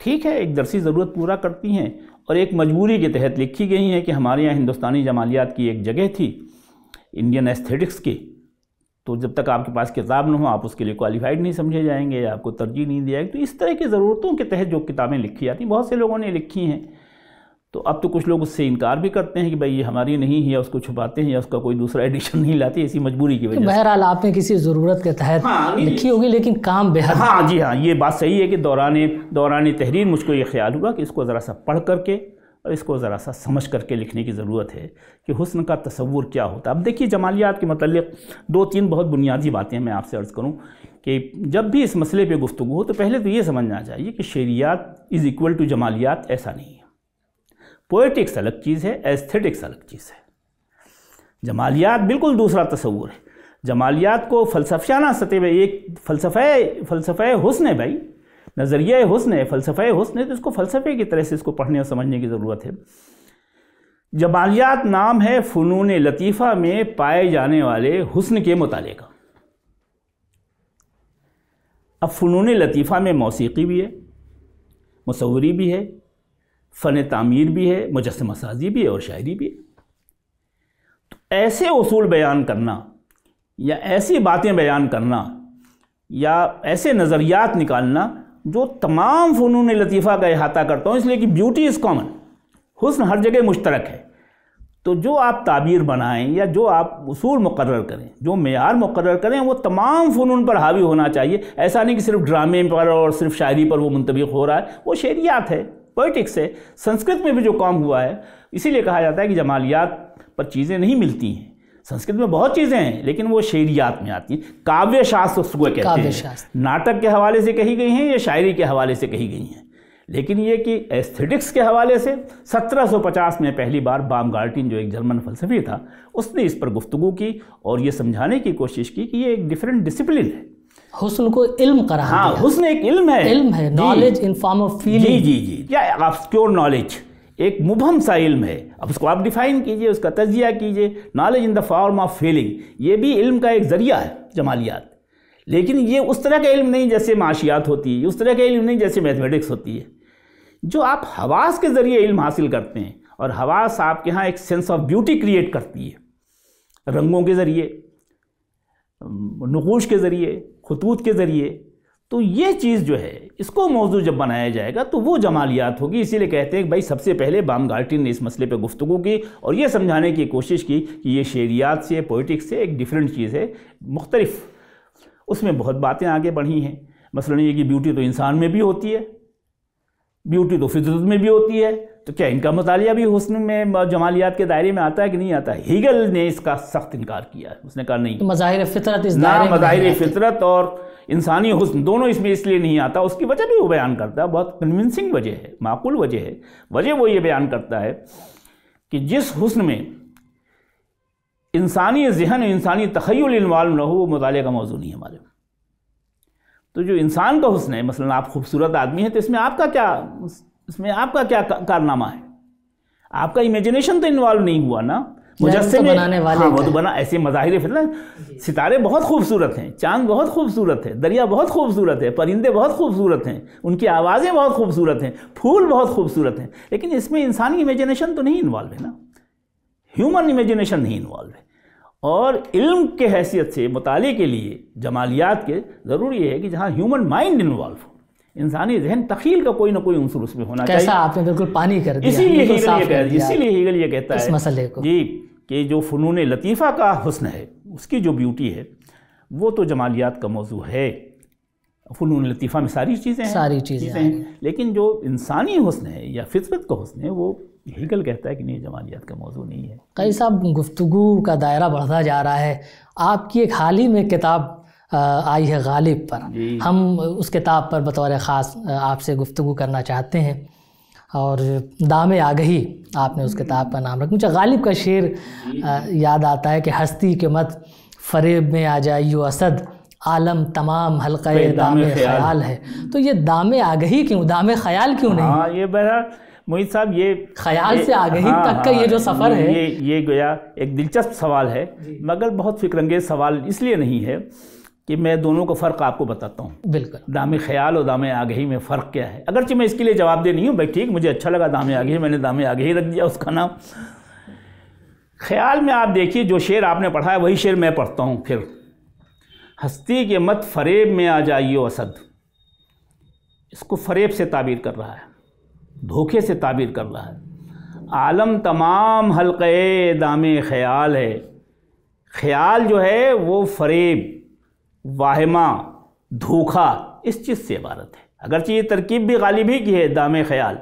ठीक है एक दरसी ज़रूरत पूरा करती हैं और एक मजबूरी के तहत लिखी गई हैं कि हमारे यहाँ हिंदुस्तानी जमालियात की एक जगह थी इंडियन एस्थेटिक्स की तो जब तक आपके पास किताब ना हो आप उसके लिए क्वालिफाइड नहीं समझे जाएंगे या आपको तरजीह नहीं दी जाएगी तो इस तरह की ज़रूरतों के तहत जो किताबें लिखी जाती हैं बहुत से लोगों ने लिखी हैं तो अब तो कुछ लोग उससे इनकार भी करते हैं कि भाई ये हमारी नहीं है उसको छुपाते हैं या उसका कोई दूसरा एडिशन नहीं लाते इसी मजबूरी की वजह से बहरहाल आपने किसी ज़रूरत के तहत हाँ, लिखी होगी लेकिन काम बेहद हाँ जी हाँ ये बात सही है कि दौरान दौरान तहरीर मुझको ये ख्याल हुआ कि इसको ज़रा सा पढ़ करके और इसको ज़रा सा समझ करके लिखने की ज़रूरत है कि हुस्न का तस्वूर क्या होता है अब देखिए जमालियात के मतलब दो तीन बहुत बुनियादी बातें मैं आपसे अर्ज़ करूँ कि जब भी इस मसले पर गुफ्तु हो तो पहले तो ये समझना चाहिए कि शेरियात इज़ इक्वल टू जमालियात ऐसा नहीं है पोइटिक्स अलग चीज़ है एस्थेटिक्स अलग चीज़ है जमालियात बिल्कुल दूसरा तस्वूर है जमालियात को फ़लसफियाना सतह में एक फ़लसफ़ा फ़लसफ़ा हुसन है भाई नज़रिया हुसन है फ़लसफ़ा हुसन है तो इसको फ़लसफ़े की तरह से इसको पढ़ने और समझने की ज़रूरत है जमालियात नाम है फ़नून लतीफ़ा में पाए जाने वाले हसन के मताले का अब फ़नून लतीफ़ा में मौसी भी है मसवरी भी है फ़न तामीर भी है मुजस्म साजी भी है और शायरी भी है तो ऐसे असूल बयान करना या ऐसी बातें बयान करना या ऐसे नज़रियात निकालना जो तमाम फ़नून लतीफ़ा का अहाता करता हूँ इसलिए कि ब्यूटी इज़ कॉमन हुस्न हर जगह मुश्तरक है तो जो आप ताबीर बनाएं या जो आप उसूल मुकर करें जो मैार मुकर करें वो तमाम फ़नून पर हावी होना चाहिए ऐसा नहीं कि सिर्फ ड्रामे पर और सिर्फ शायरी पर वो मुंतबिक हो रहा है वो शेरियात है पोइटिक्स है संस्कृत में भी जो काम हुआ है इसीलिए कहा जाता है कि जमालियात पर चीज़ें नहीं मिलती हैं संस्कृत में बहुत चीज़ें हैं लेकिन वो शेरियात में आती हैं काव्य शास्त्र उसको कहते हैं नाटक के हवाले से कही गई हैं या शायरी के हवाले से कही गई हैं लेकिन ये कि एस्थेटिक्स के हवाले से 1750 में पहली बार बाम गार्टिन जो एक जर्मन फलसफी था उसने इस पर गुफ्तु की और ये समझाने की कोशिश की कि ये एक डिफरेंट डिसिप्लिन है हुस्न को इल्म करा हाँ हुस्न एक इल्म है इल्म है knowledge in form of feeling जी जी जी या ऑब्सक्योर नॉलेज एक मुबहम सा इल्म है अब उसको आप डिफ़ाइन कीजिए उसका तजिया कीजिए knowledge in the form of feeling ये भी इल्म का एक ज़रिया है जमालियात लेकिन ये उस तरह का इल्म नहीं जैसे माशियात होती है उस तरह का इल्म नहीं जैसे मैथमेटिक्स होती है जो आप हवास के ज़रिए इल्म हासिल करते हैं और हवास आपके यहाँ एक सेंस ऑफ ब्यूटी क्रिएट करती है रंगों के ज़रिए नकूश के ज़रिए खतूत के ज़रिए तो ये चीज़ जो है इसको मौजू जब बनाया जाएगा तो वो जमालियात होगी इसीलिए कहते हैं भाई सबसे पहले बाम गार्टिन ने इस मसले पे गुफ्तु की और ये समझाने की कोशिश की कि ये शेरियात से पोइटिक्स से एक डिफरेंट चीज़ है मुख्तलफ उसमें बहुत बातें आगे बढ़ी हैं मसलन ये कि ब्यूटी तो इंसान में भी होती है ब्यूटी तो फितरत में भी होती है तो क्या इनका मतलब भी हुसन में जमालियात के दायरे में आता है कि नहीं आता है हीगल ने इसका सख्त इनकार किया है उसने कहा नहीं तो मज़ाहिर फितरत इस ना मज़ाहिर फितरत और इंसानी हुसन दोनों इसमें इसलिए नहीं आता उसकी वजह भी वो बयान करता है बहुत कन्विंसिंग वजह है माकूल वजह है वजह वो ये बयान करता है कि जिस हुसन में इंसानी जहन इंसानी तखयल इन्वाल्व न हो वो मताले का मौजू नहीं है हमारे तो जो इंसान का हुसन है मसलन आप खूबसूरत आदमी हैं तो इसमें आपका क्या इसमें आपका क्या कारनामा है आपका इमेजिनेशन तो इन्वॉल्व नहीं हुआ ना मुजस्से तो बनाने वाले हाँ, वो तो बना ऐसे मज़ाहिर ना सितारे बहुत खूबसूरत हैं चांद बहुत खूबसूरत है दरिया बहुत खूबसूरत है परिंदे बहुत खूबसूरत हैं उनकी आवाज़ें बहुत खूबसूरत हैं फूल बहुत खूबसूरत हैं लेकिन इसमें इंसानी इमेजिनेशन तो नहीं इन्वॉल्व है ना ह्यूमन इमेजिनेशन नहीं इन्वॉल्व है और इल्म के हैसियत से मुताले के लिए जमालियात के ज़रूरी है कि जहाँ ह्यूमन माइंड इन्वॉल्व हो इंसानी जहन तखील का कोई ना कोई अंसर उसमें होना कैसा चाहिए आपने बिल्कुल पानी कर दिया इसीलिए इसीलिए हीगल ये कहता इस है मसले को जी कि जो फ़नून लतीफ़ा का हसन है उसकी जो ब्यूटी है वो तो जमालियात का मौजू है फ़नून लतीफ़ा में सारी चीज़ें सारी चीज़ें हैं लेकिन जो इंसानी हसन है या फितरत का हसन है वो हीगल कहता है कि नहीं जमालियात का मौजू नहीं है कई साहब गुफ्तु का दायरा बढ़ता जा रहा है आपकी एक हाल ही में किताब आई है गालिब पर हम उस किताब पर बतौर ख़ास आपसे गुफ्तु करना चाहते हैं और दाम आगही आपने उस किताब का नाम रखा मुझे गालिब का शेर याद आता है कि हस्ती के मत फरेब में आ जाइयो असद आलम तमाम हल्का दाम ख्याल है तो ये दाम आगही क्यों दाम ख्याल क्यों नहीं हाँ ये बहरा मोहित साहब ये ख्याल से आगही हाँ, तक का हाँ, ये जो सफ़र है ये ये गया एक दिलचस्प सवाल है मगर बहुत फिक्रंगेज सवाल इसलिए नहीं है कि मैं दोनों का फ़र्क आपको बताता हूँ बिल्कुल दाम ख्याल और दाम आगही में फ़र्क क्या है अगरचि मैं इसके लिए दे नहीं हूँ भाई ठीक मुझे अच्छा लगा दाम आगही मैंने दाम आगही रख दिया उसका नाम ख्याल में आप देखिए जो शेर आपने पढ़ा है वही शेर मैं पढ़ता हूँ फिर हस्ती के मत फरेब में आ जाइयो असद इसको फरेब से ताबीर कर रहा है धोखे से ताबीर कर रहा है आलम तमाम हल्के दाम ख्याल है ख्याल जो है वो फरेब वाहमा धोखा इस चीज़ से इबारत है अगरचे ये तरकीब भी गालिब ही की है दाम ख्याल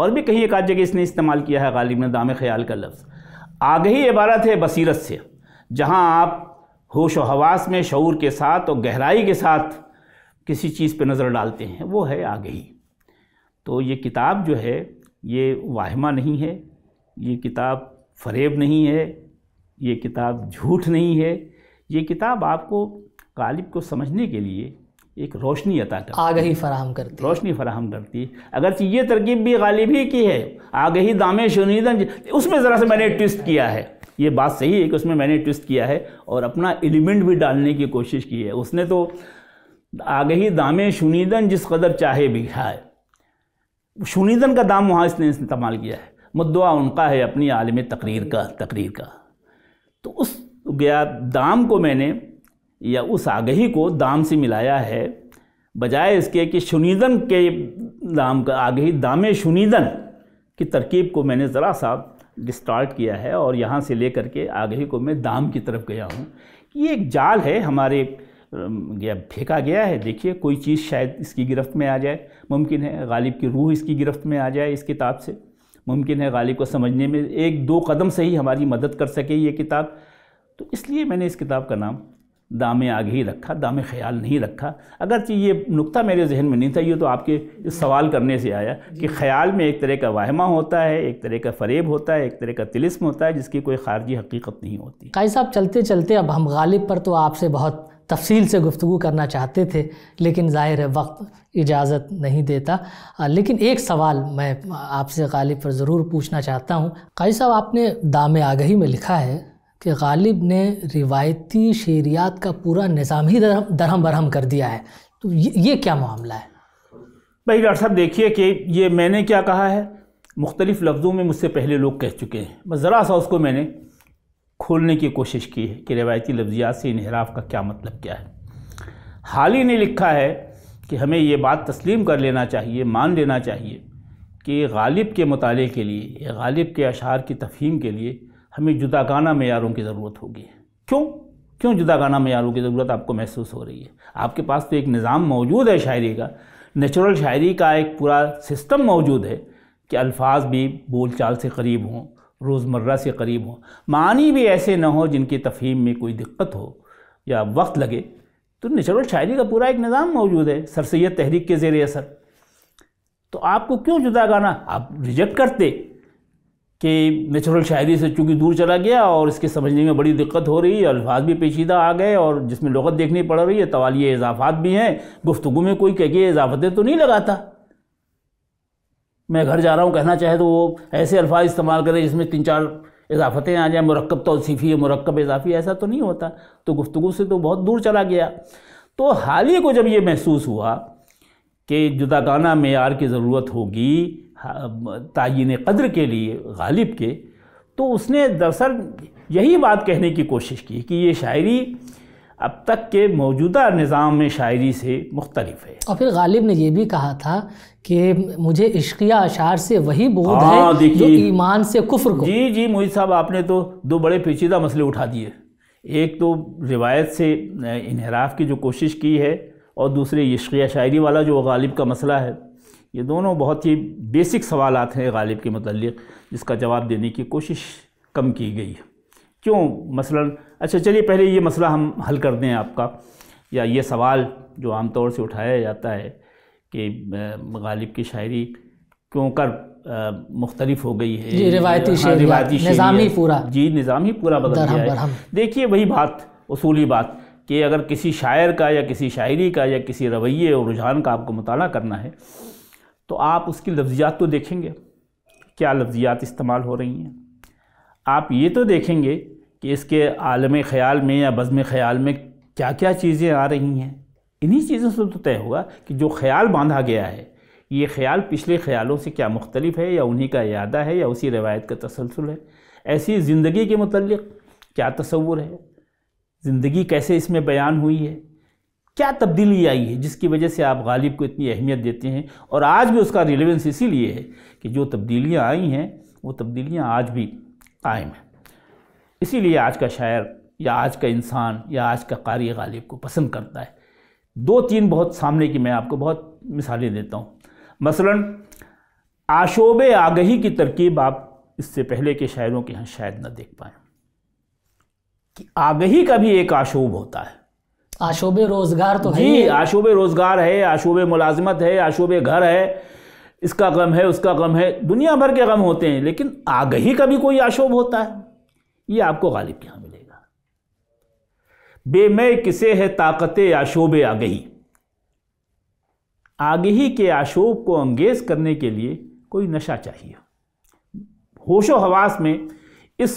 और भी कहीं एक आध जगह इसने इस्तेमाल किया है गालिब ने दाम ख्याल का लफ्ज़ आगे ही इबारत है बसीरत से जहाँ आप होश वहवास हवास में शूर के साथ और गहराई के साथ किसी चीज़ पर नज़र डालते हैं वो है आगे ही तो ये किताब जो है ये वाहमा नहीं है ये किताब फरेब नहीं है ये किताब झूठ नहीं है ये किताब आपको गालिब को समझने के लिए एक रोशनी अता करती आगही फराहम करती रोशनी फराहम करती है ये तरकीब भी गालिब ही की है आगही दामे शनीदन उसमें ज़रा से मैंने ट्विस्ट किया है ये बात सही है कि उसमें मैंने ट्विस्ट किया है और अपना एलिमेंट भी डालने की कोशिश की है उसने तो आगही दामे शुनीदन जिस कदर चाहे भी है शुनीदन का दाम वहाँ इसने इस्तेमाल किया है मुद्दा उनका है अपनी आलम तकरीर का तकरीर का तो उस गया दाम को मैंने या उस आगही को दाम से मिलाया है बजाय इसके कि शुनिदन के दाम का आगही दामे शुनिदन की तरकीब को मैंने ज़रा सा डिस्टार्ट किया है और यहाँ से लेकर के आगही को मैं दाम की तरफ गया हूँ ये एक जाल है हमारे गया फेंका गया है देखिए कोई चीज़ शायद इसकी गिरफ्त में आ जाए मुमकिन है गालिब की रूह इसकी गिरफ्त में आ जाए इस किताब से मुमकिन है गालिब को समझने में एक दो कदम से ही हमारी मदद कर सके ये किताब तो इसलिए मैंने इस किताब का नाम दाम आगे ही रखा दाम ख्याल नहीं रखा अगर ये नुक्ता मेरे जहन में नहीं था ये तो आपके इस सवाल करने से आया कि ख्याल में एक तरह का वाहमा होता है एक तरह का फरेब होता है एक तरह का तिलस्म होता है जिसकी कोई खारजी हकीकत नहीं होती काई साहब चलते चलते अब हम गालिब पर तो आपसे बहुत तफसील से गुफ्तु करना चाहते थे लेकिन ज़ाहिर है वक्त इजाज़त नहीं देता लेकिन एक सवाल मैं आपसे गालिब पर ज़रूर पूछना चाहता हूँ काई साहब आपने दाम आगही में लिखा है कि गालिब ने रिवायती शेरियात का पूरा निज़ाम ही दरहम बरहम कर दिया है तो ये, ये क्या मामला है भाई डॉक्टर साहब देखिए कि ये मैंने क्या कहा है मुख्तलिफ़ लफ्ज़ों में मुझसे पहले लोग कह चुके हैं बस ज़रा सा उसको मैंने खोलने की कोशिश की है कि रिवायती लफ्जियात से इनहराफ का क्या मतलब क्या है हाल ही ने लिखा है कि हमें ये बात तस्लीम कर लेना चाहिए मान लेना चाहिए कि गालिब के मताले के लिए गालिब के अशार की तफहीम के लिए हमें जुदागाना मैारों की ज़रूरत होगी क्यों क्यों जुदागाना मैारों की ज़रूरत आपको महसूस हो रही है आपके पास तो एक निज़ाम मौजूद है शायरी का नेचुरल शायरी का एक पूरा सिस्टम मौजूद है कि अल्फाज भी बोल चाल से करीब हों रोज़मर्रा से करीब हों मानी भी ऐसे ना हो जिनकी तफहीम में कोई दिक्कत हो या वक्त लगे तो नेचुरल शायरी का पूरा एक निज़ाम मौजूद है सर सैद तहरीक के ज़ेर असर तो आपको क्यों जुदा गाना आप रिजेक्ट करते कि नेचुरल शायरी से चूँकि दूर चला गया और इसके समझने में बड़ी दिक्कत हो रही है अल्फाज भी पेचीदा आ गए और जिसमें लगत देखनी पड़ रही है तवालिए इजाफात भी हैं गुफ्तु में कोई कह के इजाफतें तो नहीं लगाता मैं घर जा रहा हूँ कहना चाहे तो वो ऐसे अल्फाज इस्तेमाल करें जिसमें तीन चार इजाफतें आ जाएँ मरकब तोसीफ़ी है मरकब इजाफ़ी ऐसा तो नहीं होता तो गुफ्तु से तो बहुत दूर चला गया तो हाल ही को जब ये महसूस हुआ कि जुदागाना मैार की ज़रूरत होगी तयन कदर के लिए गालिब के तो उसने दरअसल यही बात कहने की कोशिश की कि ये शायरी अब तक के मौजूदा निज़ाम में शायरी से मुख्तलिफ है और फिर गालिब ने यह भी कहा था कि मुझे इश्किया अशार से वही बोध हाँ, है जो ईमान से कुफर को जी जी मोहित साहब आपने तो दो बड़े पेचीदा मसले उठा दिए एक तो रिवायत से इनहराफ की जो कोशिश की है और दूसरे इश्किया शायरी वाला जो गालिब का मसला है ये दोनों बहुत ही बेसिक सवाल हैं गालिब के मतलब जिसका जवाब देने की कोशिश कम की गई है क्यों मसलन अच्छा चलिए पहले ये मसला हम हल कर दें आपका या ये सवाल जो आम तौर से उठाया जाता है कि गालिब की शायरी क्यों कर मुख्तलिफ हो गई है जी रिवायती हाँ, रिवायती ही पूरा जी निज़ाम ही पूरा बदल गया है देखिए वही बात उसूली बात कि अगर किसी शायर का या किसी शायरी का या किसी रवैये और रुझान का आपको मताल करना है तो आप उसकी लफ्ज़ियात तो देखेंगे क्या लफ्ज़ियात इस्तेमाल हो रही हैं आप ये तो देखेंगे कि इसके आलम ख़्याल में या बज़म ख़्याल में क्या क्या चीज़ें आ रही हैं इन्हीं चीज़ों से तो तय होगा कि जो ख़्याल बांधा गया है ये ख्याल पिछले ख्यालों से क्या मुख्तलिफ है या उन्हीं का अदा है या उसी रवायत का तसलसल है ऐसी ज़िंदगी के मतलब क्या तस्वुर है ज़िंदगी कैसे इसमें बयान हुई है क्या तब्दीली आई है जिसकी वजह से आप गालिब को इतनी अहमियत देते हैं और आज भी उसका रिलेवेंस इसीलिए है कि जो तब्दीलियाँ आई हैं वो तब्दीलियाँ आज भी कायम हैं इसीलिए आज का शायर या आज का इंसान या आज का कारी गालिब को पसंद करता है दो तीन बहुत सामने की मैं आपको बहुत मिसालें देता हूँ मसला आशोब आगही की तरकीब आप इससे पहले के शायरों के यहाँ शायद ना देख पाएँ कि आगही का भी एक आशोब होता है आशोब रोज़गार तो जी आशोब रोज़गार है आशोब मुलाजमत है आशोब घर है इसका गम है उसका गम है दुनिया भर के गम होते हैं लेकिन आगही का भी कोई आशोब होता है ये आपको गालिब के यहाँ मिलेगा बेमय किसे है ताकत आशोब आगही आगही के आशोब को अंगेज करने के लिए कोई नशा चाहिए होशो हवास में इस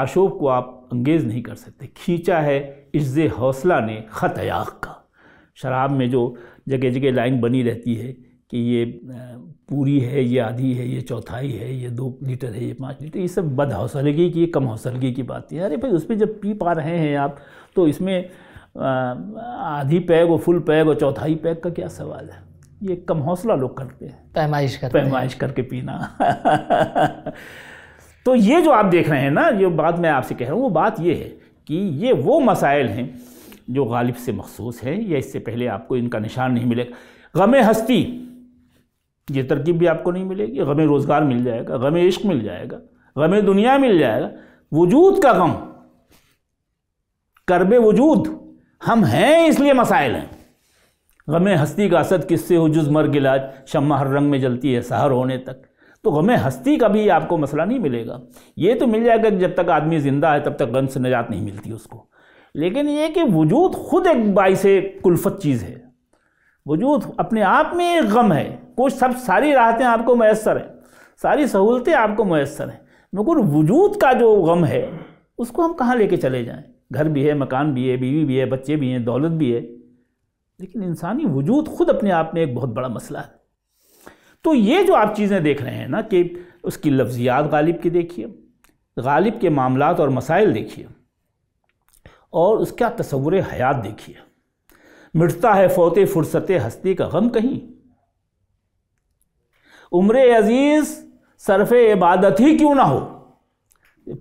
आशोब को आप अंगेज नहीं कर सकते खींचा है इज्ज हौसला ने ख़त का शराब में जो जगह जगह लाइन बनी रहती है कि ये पूरी है ये आधी है ये चौथाई है ये दो लीटर है ये पाँच लीटर ये सब बद हौसलगी की कम हौसलगी की बात है अरे भाई उस पर जब पी पा रहे हैं आप तो इसमें आधी पैग और फुल पैग और चौथाई पैग का क्या सवाल है ये कम हौसला लोग करते हैं पैमाइश करते पैमाइश करके पीना *laughs* तो ये जो आप देख रहे हैं ना जो बात मैं आपसे कह रहा हूँ वो बात ये है कि ये वो मसाइल हैं जो गालिब से मखसूस हैं या इससे पहले आपको इनका निशान नहीं मिलेगा गम हस्ती ये तरकीब भी आपको नहीं मिलेगी गम रोज़गार मिल जाएगा गम इश्क मिल जाएगा गम दुनिया मिल जाएगा वजूद का गम करब वजूद हम हैं इसलिए मसाइल हैं गम हस्ती का असद किससे हो जुज मर गिलाज शम्मा हर रंग में जलती है सहर होने तक तो गम हस्ती का भी आपको मसला नहीं मिलेगा ये तो मिल जाएगा कि जब तक आदमी ज़िंदा है तब तक गम से निजात नहीं मिलती उसको लेकिन ये कि वजूद खुद एक बाई से कुलफत चीज़ है वजूद अपने आप में एक गम है कुछ सब सारी राहतें आपको मैसर हैं सारी सहूलतें आपको मैसर हैं मगर वजूद का जो गम है उसको हम कहाँ लेके चले जाएँ घर भी है मकान भी है बीवी भी है बच्चे भी हैं दौलत भी है लेकिन इंसानी वजूद खुद अपने आप में एक बहुत बड़ा मसला है तो ये जो आप चीज़ें देख रहे हैं ना कि उसकी लफ्ज़ियात गालिब की देखिए गालिब के मामला और मसाइल देखिए और उसका तस्वुर हयात देखिए मिटता है फोते फुर्सत हस्ती का गम कहीं उम्र अजीज़ सरफ़ इबादत ही क्यों ना हो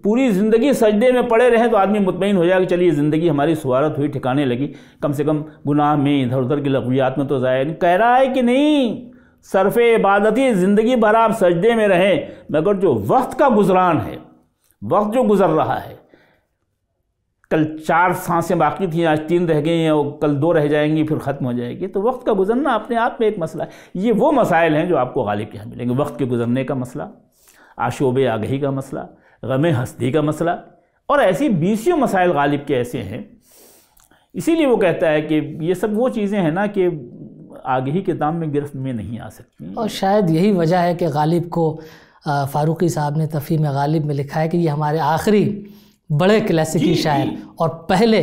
पूरी ज़िंदगी सजदे में पड़े रहें तो आदमी मुतमिन हो जाएगा चलिए ज़िंदगी हमारी सवारत हुई ठिकाने लगी कम से कम गुनाह में इधर उधर की लगवियात में तो ज़ाहिर नहीं कह रहा है कि नहीं सरफ इबादती ज़िंदगी भर आप सजदे में रहें मगर जो वक्त का गुजरान है वक्त जो गुज़र रहा है कल चार सांसें बाकी थी आज तीन रह गई हैं और कल दो रह जाएंगी फिर ख़त्म हो जाएगी तो वक्त का गुजरना अपने आप में एक मसला है ये वो मसाइल हैं जो आपको गालिब के यहाँ मिलेंगे वक्त के गुजरने का मसला आशोब आगही का मसला गम हस्ती का मसला और ऐसी बीसियों मसाइल गालिब के ऐसे हैं इसीलिए वो कहता है कि ये सब वो चीज़ें हैं ना कि आगे ही के दाम में गिरफ्त में नहीं आ सकती और शायद यही वजह है कि गालिब को फ़ारूकी साहब ने तफ़ी में गालिब में लिखा है कि ये हमारे आखिरी बड़े क्लासिकी शायर और पहले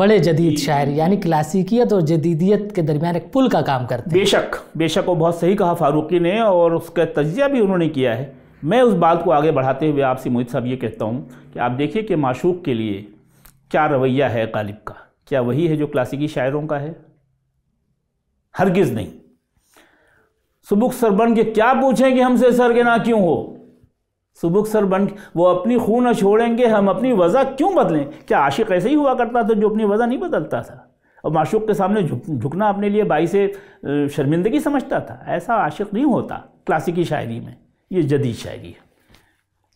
बड़े जदीद शायर यानी क्लासिकियत और जदीदियत के दरमियान एक पुल का काम करते हैं बेशक बेशक वो बहुत सही कहा फारूकी ने और उसका तजिया भी उन्होंने किया है मैं उस बात को आगे बढ़ाते हुए आपसे मोहित साहब ये कहता हूँ कि आप देखिए कि माशूक के लिए क्या रवैया है गालिब का क्या वही है जो क्लासिकी शायरों का है हरगिज़ नहीं सुबुक सर बन के क्या पूछेंगे हमसे सर के ना क्यों हो सुबुक सर बन वो अपनी खून न छोड़ेंगे हम अपनी वजह क्यों बदलें क्या आशिक ऐसे ही हुआ करता था जो अपनी वजह नहीं बदलता था और माशूक के सामने झुकना झुकना अपने लिए बाई से शर्मिंदगी समझता था ऐसा आशिक नहीं होता क्लासिकी शायरी में ये जदीद शायरी है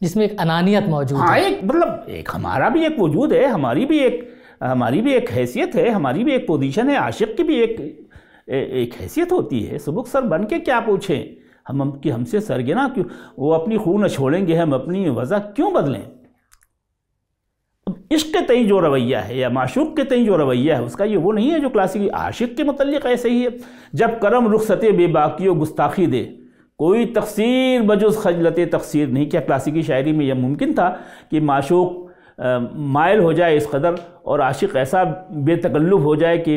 जिसमें एक अनानियत मौजूद हाँ, है एक मतलब एक हमारा भी एक वजूद है हमारी भी एक हमारी भी एक हैसियत है हमारी भी एक पोजीशन है आशिक की भी एक एक हैसियत होती है सबक सर बन के क्या पूछें हम कि हमसे सरगना क्यों वो अपनी खून न छोड़ेंगे हम अपनी वजह क्यों बदलें अब इश्क के तई जो रवैया है या माशूक के तई जो रवैया है उसका ये वो नहीं है जो क्लासिक आशिक के मतलब ऐसे ही है जब करम रुखसत बेबाकी गुस्ताखी दे कोई तकसीर बजुस खजलत तकसीर नहीं क्या क्लासिकी शायरी में यह मुमकिन था कि माशूक मायल हो जाए इस कदर और आशिक ऐसा बेतकल्लुफ़ हो जाए कि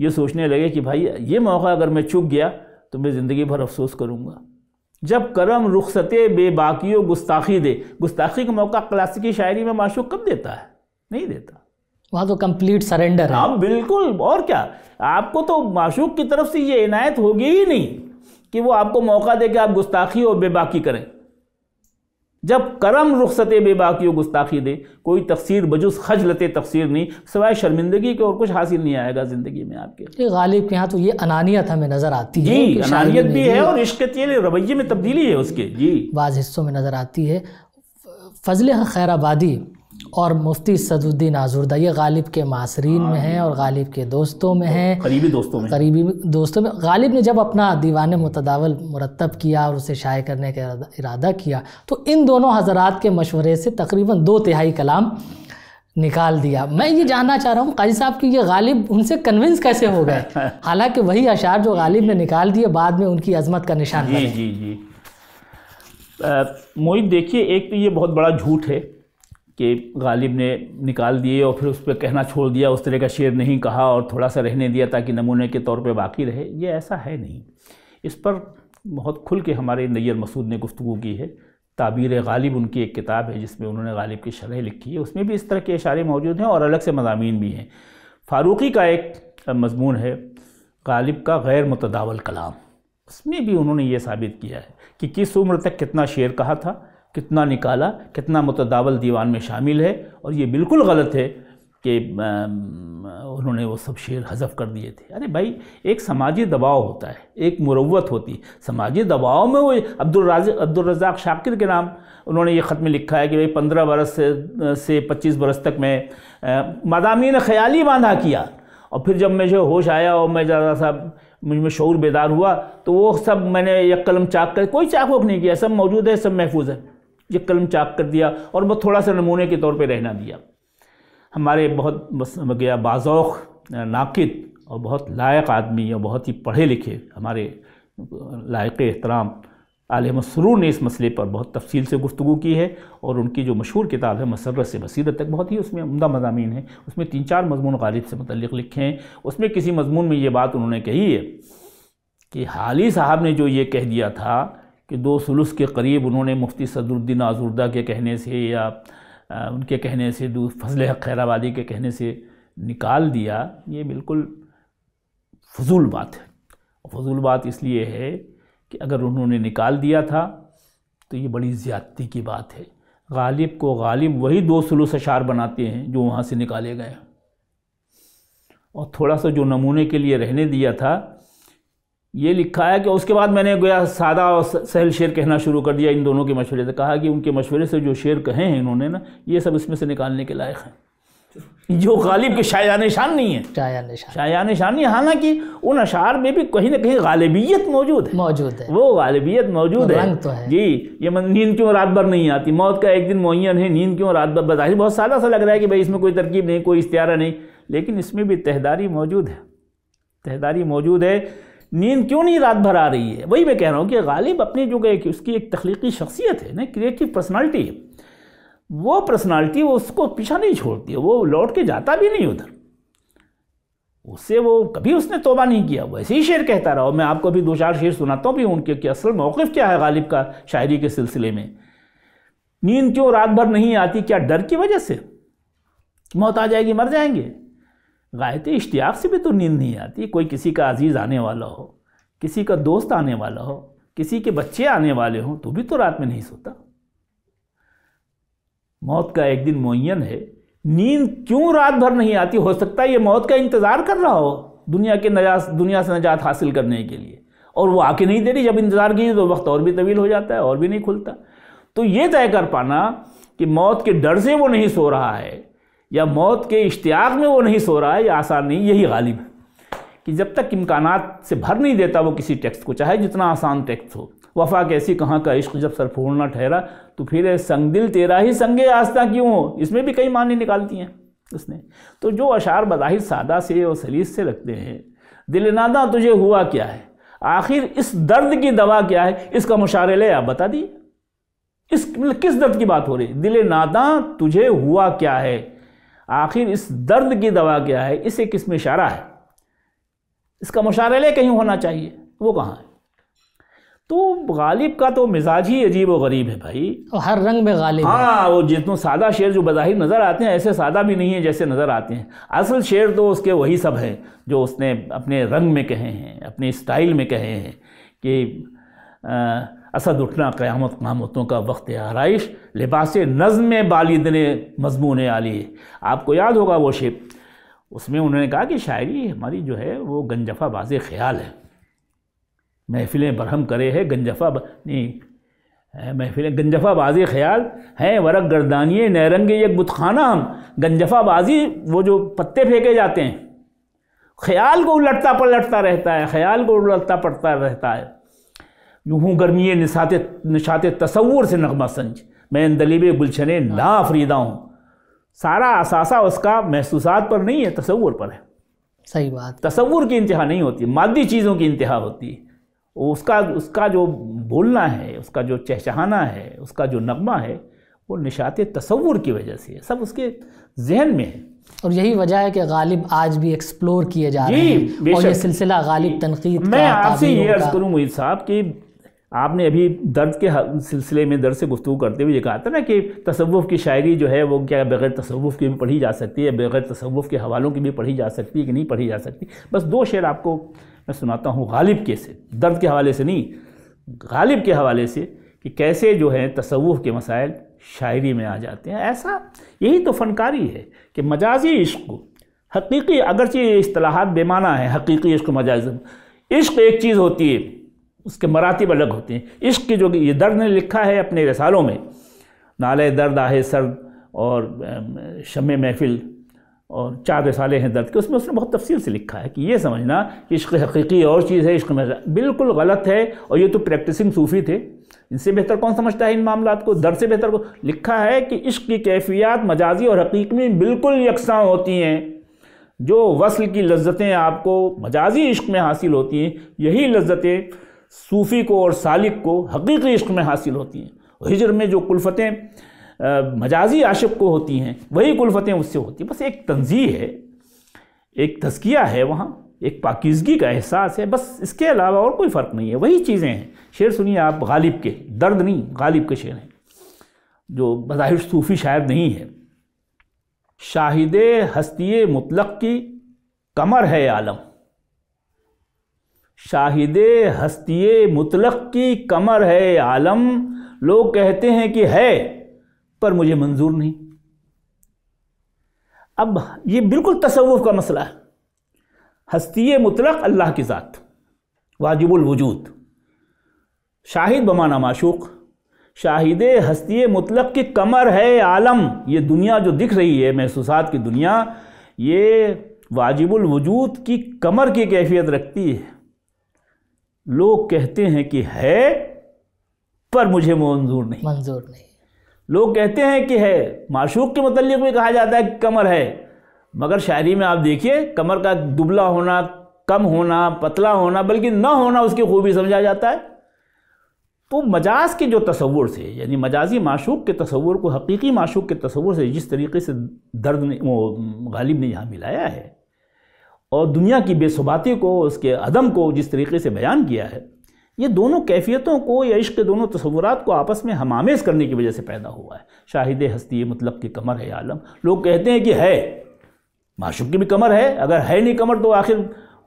ये सोचने लगे कि भाई ये मौका अगर मैं चुक गया तो मैं ज़िंदगी भर अफसोस करूँगा जब करम रुखसत बेबाकियों गुस्ताखी दे गुस्ताखी का मौका क्लासिकी शायरी में माशूक कब देता है नहीं देता वहाँ तो कंप्लीट सरेंडर है हाँ बिल्कुल और क्या आपको तो माशूक की तरफ से ये इनायत होगी ही नहीं कि वो आपको मौका दे के आप गुस्ताखी और बेबाकी करें जब करम रुखसत बेबाकी गुस्ताखी दे कोई तफसीर बजुस खजलत तफसीर नहीं सवाए शर्मिंदगी के और कुछ हासिल नहीं आएगा ज़िंदगी में आपके गालिब के यहाँ तो ये अनानियत हमें नज़र आती है जी अनानियत भी है और इश्क रवैये में तब्दीली है उसके जी बाज़ हिस्सों में नज़र आती है फजल खैराबादी और मुफ्ती सदुद्दीन आज़ुर्दा ये गालिब के मासरीन में हैं और गालिब के दोस्तों में हैं करीबी दोस्तों में करीबी दोस्तों में गालिब ने जब अपना दीवान मुतदावल मुरतब किया और उसे शाये करने का इरादा किया तो इन दोनों हजरात के मशवरे से तकरीबन दो तिहाई कलाम निकाल दिया मैं ये जानना चाह रहा हूँ काजी साहब कि ये गालिब उनसे कन्विंस कैसे हो गए *laughs* हालांकि वही अशार जो गालिब ने निकाल दिए बाद में उनकी अजमत का निशान जी जी जी मोहित देखिए एक तो ये बहुत बड़ा झूठ है कि गालिब ने निकाल दिए और फिर उस पर कहना छोड़ दिया उस तरह का शेर नहीं कहा और थोड़ा सा रहने दिया ताकि नमूने के तौर पे बाकी रहे ये ऐसा है नहीं इस पर बहुत खुल के हमारे नैयर मसूद ने गुफ्तु की है ताबीर गालिब उनकी एक किताब है जिसमें उन्होंने गालिब की शरह लिखी है उसमें भी इस तरह के इशारे मौजूद हैं और अलग से मजामी भी हैं फ़ारूक़ी का एक मजमून है गालिब का गैर मतदावल कलाम उसमें भी उन्होंने ये साबित किया है कि किस उम्र तक कितना शेर कहा था कितना निकाला कितना मुतदावल दीवान में शामिल है और ये बिल्कुल गलत है कि उन्होंने वो सब शेर हजफ कर दिए थे अरे भाई एक समाजी दबाव होता है एक मुरवत होती समाजी दबाव में वो अब्दुलराज अब्दुलरजाक शाकिर के नाम उन्होंने ये ख़त में लिखा है कि भाई पंद्रह बरस से से पच्चीस बरस तक मैं मदामी ने ख्याली बांधा किया और फिर जब मुझे होश आया और मैं ज़्यादा सा मुझ में शौर बेदार हुआ तो वो सब मैंने एक कलम चाक कर कोई चाक वोक नहीं किया सब मौजूद है सब महफूज है ये कलम चाक कर दिया और बहुत थोड़ा सा नमूने के तौर पे रहना दिया हमारे बहुत गया बाजौक नाक़द और बहुत लायक आदमी और बहुत ही पढ़े लिखे हमारे लायक एहतराम आलमसरूर ने इस मसले पर बहुत तफसील से गुफ्तु की है और उनकी जो मशहूर किताब है मसरत से बसीरत तक बहुत ही उसमें उमदा मजामी है उसमें तीन चार मजमून गालिब से मतलब लिखे हैं उसमें किसी मजमून में ये बात उन्होंने कही है कि हाली साहब ने जो ये कह दिया था कि दो सुलूस के करीब उन्होंने मुफ्ती सदरुद्दीन आजुर्दा के कहने से या उनके कहने से दो फजल हक खैराबादी के कहने से निकाल दिया ये बिल्कुल फजूल बात है फजूल बात इसलिए है कि अगर उन्होंने निकाल दिया था तो ये बड़ी ज़्यादती की बात है गालिब को गालिब वही दो सलूस अशार बनाते हैं जो वहाँ से निकाले गए और थोड़ा सा जो नमूने के लिए रहने दिया था ये लिखा है कि उसके बाद मैंने गया सादा और सहल शेर कहना शुरू कर दिया इन दोनों के मशवरे से कहा कि उनके मशवरे से जो शेर कहे हैं इन्होंने ना ये सब इसमें से निकालने के लायक हैं जो गालिब के शायान शान नहीं है शायान शान शायान शान नहीं हालांकि उन अशार में भी कहीं ना कहीं गालिबियत मौजूद है मौजूद है वो गालिबियत मौजूद है तो है जी ये मन नींद क्यों रात भर नहीं आती मौत का एक दिन मुन है नींद क्यों रात भर बताई बहुत सादा सा लग रहा है कि भाई इसमें कोई तरकीब नहीं कोई इश्तारा नहीं लेकिन इसमें भी तहदारी मौजूद है तहदारी मौजूद है नींद क्यों नहीं रात भर आ रही है वही मैं कह रहा हूँ कि गालिब अपनी जो एक उसकी एक तख्लीकी शख्सियत है ना क्रिएटिव पर्सनालिटी है वो पर्सनालिटी वो उसको पीछा नहीं छोड़ती है वो लौट के जाता भी नहीं उधर उससे वो कभी उसने तोबा नहीं किया वैसे ही शेर कहता रहा मैं आपको अभी दो चार शेर सुनाता हूँ भी उनके कि असल मौक़ क्या है गालिब का शायरी के सिलसिले में नींद क्यों रात भर नहीं आती क्या डर की वजह से मौत आ जाएगी मर जाएंगे गायत इश्तियाक से भी तो नींद नहीं आती कोई किसी का अजीज़ आने वाला हो किसी का दोस्त आने वाला हो किसी के बच्चे आने वाले हों तो भी तो रात में नहीं सोता मौत का एक दिन मुन है नींद क्यों रात भर नहीं आती हो सकता ये मौत का इंतज़ार कर रहा हो दुनिया के नजात दुनिया से नजात हासिल करने के लिए और वो आके नहीं दे रही जब इंतज़ार की तो वक्त और भी तवील हो जाता है और भी नहीं खुलता तो ये तय कर पाना कि मौत के डर से वो नहीं सो रहा है या मौत के इश्तियाक में वो नहीं सो रहा है या आसान नहीं यही गालिब है कि जब तक इम्कान से भर नहीं देता वो किसी टेक्स्ट को चाहे जितना आसान टेक्स्ट हो वफा कैसी कहाँ का इश्क जब सरफोड़ना ठहरा तो फिर संग दिल तेरा ही संगे आस्था क्यों हो इसमें भी कई माने निकालती हैं उसने तो जो अशार बज़ाहिर सादा से और सलीस से रखते हैं दिल नादा तुझे हुआ क्या है आखिर इस दर्द की दवा क्या है इसका मुशारे आप बता दिए इस किस दर्द की बात हो रही है दिल नादा तुझे हुआ क्या है आखिर इस दर्द की दवा क्या है इसे किस में इशारा है इसका मुशारले कहीं होना चाहिए वो कहाँ है तो गालिब का तो मिजाज ही अजीब व गरीब है भाई और हर रंग में गालिब हाँ वो जितने सादा शेर जो बज़ाहिर नज़र आते हैं ऐसे सादा भी नहीं है जैसे नज़र आते हैं असल शेर तो उसके वही सब हैं जो उसने अपने रंग में कहे हैं अपने स्टाइल में कहे हैं कि आ, असद उठना क़्यामत क़ामतों का वक्त आरइश लिबास नज़म ने मजमून आली आपको याद होगा वो शेप उसमें उन्होंने कहा कि शायरी हमारी जो है वो गंजफा बाज ख्याल है महफिलें बरहम करे है गंजफा ब... नहीं महफिलें गंजफा बाज ख्याल हैं वरक गर्दानिए नरंग एक बुतखाना हम गंजफा बाजी वो जो पत्ते फेंके जाते हैं ख्याल को उलटता पलटता रहता है ख्याल को उलटता पड़ता रहता है यूहू गर्मी निशात निशात तस्वूर से नगमा संज मैं दलीब गुलशन ना फरीदा हूँ सारा असासा उसका महसूसात पर नहीं है तस्वूर पर है सही बात तस्वूर की इंतहा नहीं होती मादी चीज़ों की इंतहा होती है उसका उसका जो बोलना है उसका जो चहचहाना है उसका जो नगमा है वो निशात तस्वूर की वजह से है सब उसके जहन में है और यही वजह है कि गालिब आज भी एक्सप्लोर किए जा रहे हैं और ये सिलसिला गालिब तनकीद मैं आपसे ये अर्ज़ करूँ मोहित साहब कि आपने अभी दर्द के सिलसिले में दर्द से गुफ्तु करते हुए ये कहा था ना कि तसव्वुफ़ की शायरी जो है वो क्या बगैर तसव्वुफ़ की भी पढ़ी जा सकती है बगैर तसव्वुफ़ के हवालों की भी पढ़ी जा सकती है कि नहीं पढ़ी जा सकती बस दो शेर आपको मैं सुनाता हूँ गालिब के से दर्द के हवाले से नहीं गालिब के हवाले से कि कैसे जो है तसव्वुफ़ के मसाइल शायरी में आ जाते हैं ऐसा यही तो फ़नकारी है कि मजाजी इश्क को हकीकी अगरचे अगरचि असलाहत बेमाना है हकीकी इश्क मजाज इश्क एक चीज़ होती है उसके मरातब अलग होते हैं इश्क की जो ये दर्द ने लिखा है अपने रसालों में नाले दर्द आहे सर्द और शम महफिल और चार रसाले हैं दर्द के उसमें उसने बहुत तफसील से लिखा है कि ये समझना कि इश्क हकीकी और चीज़ है इश्क में बिल्कुल गलत है और ये तो प्रैक्टिसिंग सूफ़ी थे इनसे बेहतर कौन समझता है इन मामला को दर्द से बेहतर को लिखा है कि इश्क की कैफियत मजाजी और हकीक में बिल्कुल यकसा होती हैं जो वसल की लज्जतें आपको मजाजी इश्क में हासिल होती हैं यही लज्जतें सूफ़ी को और सालिक को हकीकी इश्क में हासिल होती हैं हिजर में जो कुल्फ़तें मजाजी आशिक को होती हैं वही कुलफतें उससे होती हैं बस एक तंजीह है एक तस्किया है वहाँ एक पाकिजगी का एहसास है बस इसके अलावा और कोई फ़र्क नहीं है वही चीज़ें हैं शेर सुनिए आप गालिब के दर्द नहीं गालिब के शेर हैं जो बज़ाहिर सूफ़ी शायर नहीं है शाहिद हस्ती मुतलक की कमर है आलम शाहिद हस्ती मुतलक की कमर है आलम लोग कहते हैं कि है पर मुझे मंजूर नहीं अब ये बिल्कुल तसव्वुफ का मसला है हस्ती मुतलक अल्लाह की ज़ात वाजिबुल वजूद शाहिद बमाना माशूक शाहिद हस्ती मुतलक की कमर है आलम ये दुनिया जो दिख रही है महसूसात की दुनिया ये वाजिबुल वजूद की कमर की कैफियत रखती है लोग कहते हैं कि है पर मुझे मंजूर नहीं मंजूर नहीं लोग कहते हैं कि है माशूक के मतलब भी कहा जाता है कि कमर है मगर शायरी में आप देखिए कमर का दुबला होना कम होना पतला होना बल्कि न होना उसकी खूबी समझा जाता है तो मजाज के जो तस्वुर से यानी मजाजी माशूक के तस्वुर को हकीकी माशूक के तस्वुर से जिस तरीके से दर्द ने वो गालिब ने यहाँ मिलाया है और दुनिया की बेसुबाती को उसके अदम को जिस तरीके से बयान किया है ये दोनों कैफियतों को या इश्क के दोनों तस्वुरात को आपस में हमामेज करने की वजह से पैदा हुआ है शाहिद हस्ती मतलब की कमर है आलम लोग कहते हैं कि है माशुक की भी कमर है अगर है नहीं कमर तो आखिर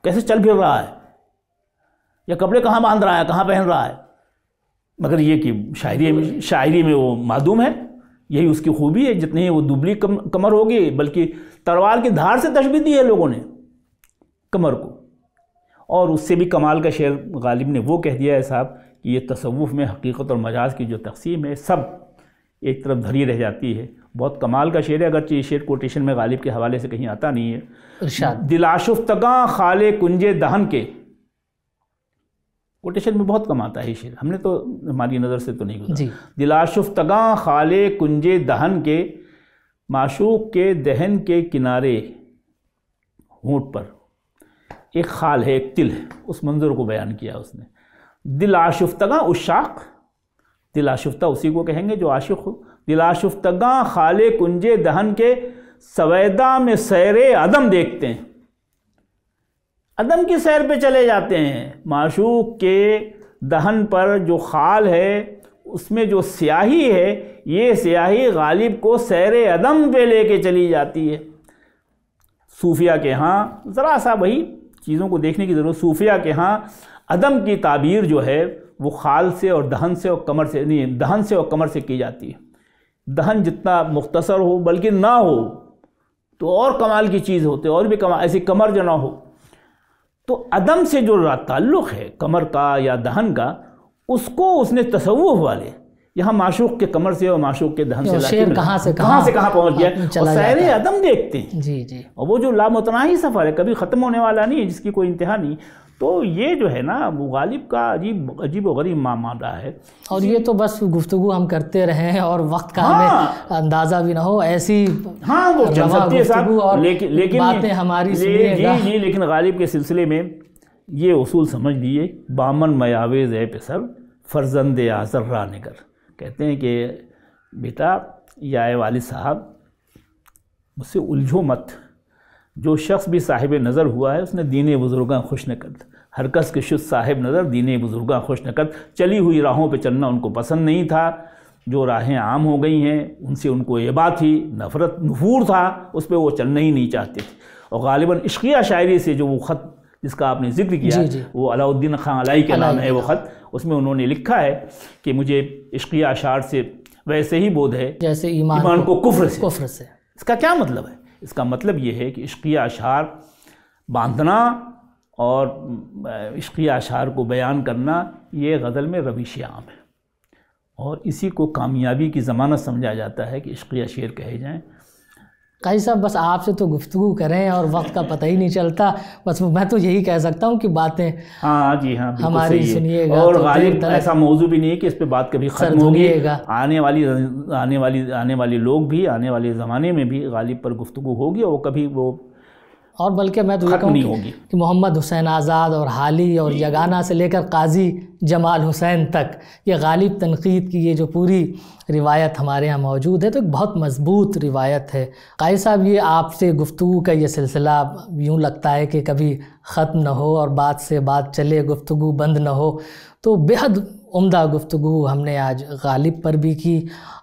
कैसे चल फिर रहा है या कपड़े कहाँ बांध रहा है कहाँ पहन रहा है मगर ये कि शायरी में शायरी में वो मादूम है यही उसकी खूबी है जितनी वो दुबली कम, कमर होगी बल्कि तलवार की धार से तशबी दी है लोगों ने कमर को और उससे भी कमाल का शेर गालिब ने वो कह दिया है साहब कि ये तसवुफ़ में हकीकत और मजाज की जो तकसीम है सब एक तरफ धरी रह जाती है बहुत कमाल का शेर है अगर ये शेर कोटेशन में गालिब के हवाले से कहीं आता नहीं है दिलाशुफ्तगा खाले कुंजे दहन के कोटेशन में बहुत कम आता है ये शेर हमने तो हमारी नज़र से तो नहीं गुजरा दिलाशुफ्तगा खाले कुंजे दहन के माशूक के दहन के किनारे होंठ पर एक खाल है एक तिल है उस मंजर को बयान किया उसने दिल आशुफ्तगा उशाक दिल आशुफ्ता उसी को कहेंगे जो आशिक हो दिल आशुफ्तगा खाले कुंजे दहन के सवैदा में सैर अदम देखते हैं अदम की सैर पे चले जाते हैं माशूक के दहन पर जो खाल है उसमें जो स्याही है ये स्याही गालिब को सैर अदम पे लेके चली जाती है सूफिया के यहाँ ज़रा सा वही चीज़ों को देखने की ज़रूरत सूफिया के यहाँ अदम की ताबीर जो है वो खाल से और दहन से और कमर से नहीं दहन से और कमर से की जाती है दहन जितना मुख्तसर हो बल्कि ना हो तो और कमाल की चीज़ होते और भी कमाल ऐसी कमर जो ना हो तो अदम से जो ताल्लुक़ है कमर का या दहन का उसको उसने तसव्वुफ वाले यहाँ माशूक के कमर से और माशूक के दहन से शेर कहाँ से कहाँ से कहाँ पहुँच गया हाँ, और सैर अदम देखते हैं जी जी और वो जो लामतनाही सफ़र है कभी ख़त्म होने वाला नहीं है जिसकी कोई इंतहा नहीं तो ये जो है ना वो गालिब का अजीब अजीब व गरीब मामला है और ये तो बस गुफ्तु हम करते रहे हैं और वक्त का हाँ, हमें अंदाज़ा भी ना हो ऐसी हाँ वो और लेकिन लेकिन बातें हमारी ले, जी जी लेकिन गालिब के सिलसिले में ये उसूल समझ लीजिए बामन मयावेज़ है सर फर्जंद आज़र रानगर कहते हैं कि बेटा या वालिद साहब उससे उलझो मत जो शख्स भी साहिब नज़र हुआ है उसने दीन बुज़ुर्ग खुश न कर हरकस के शुद्ध साहिब नज़र दीन बुज़ुर्ग खुश न कर चली हुई राहों पर चलना उनको पसंद नहीं था जो राहें आम हो गई हैं उनसे उनको एबा थी नफ़रत नफूर था उस पर वो चलना ही नहीं चाहते थे और गालिबा इश्किया शायरी से जो वो ख़त जिसका आपने जिक्र किया जी जी। वो अलाउद्दीन खान अलाई के नाम है वो ख़त उसमें उन्होंने लिखा है कि मुझे इश्किया अशार से वैसे ही बोध है जैसे ईमान, ईमान को, को से कुफर से इसका क्या मतलब है इसका मतलब ये है कि इश्किया अशार बांधना और इश्किया अशार को बयान करना ये गज़ल में रविश आम है और इसी को कामयाबी की ज़मानत समझा जाता है कि इश्किया शेर कहे जाएँ काजी साहब बस आपसे तो गुफ्तु करें और वक्त का पता ही नहीं चलता बस मैं तो यही कह सकता हूँ कि बातें हाँ जी हाँ हमारी सुनिएगा और तो ऐसा मौजू भी नहीं है कि इस पर बात कभी खत्म होगी आने वाली आने वाली आने वाले लोग भी आने वाले ज़माने में भी गालिब पर गुफ्तु होगी और कभी वो और बल्कि मैं तो कहूँ होगी कि मोहम्मद हुसैन आज़ाद और हाली और यगाना से लेकर काजी जमाल हुसैन तक ये गालिब तनकीद की ये जो पूरी रिवायत हमारे यहाँ मौजूद है तो एक बहुत मजबूत रिवायत है काई साहब ये आपसे गुफ्तु का ये सिलसिला यूँ लगता है कि कभी ख़त्म न हो और बात से बात चले गुफ्तु बंद न हो तो बेहद उम्दा गुफ्तु हमने आज गालिब पर भी की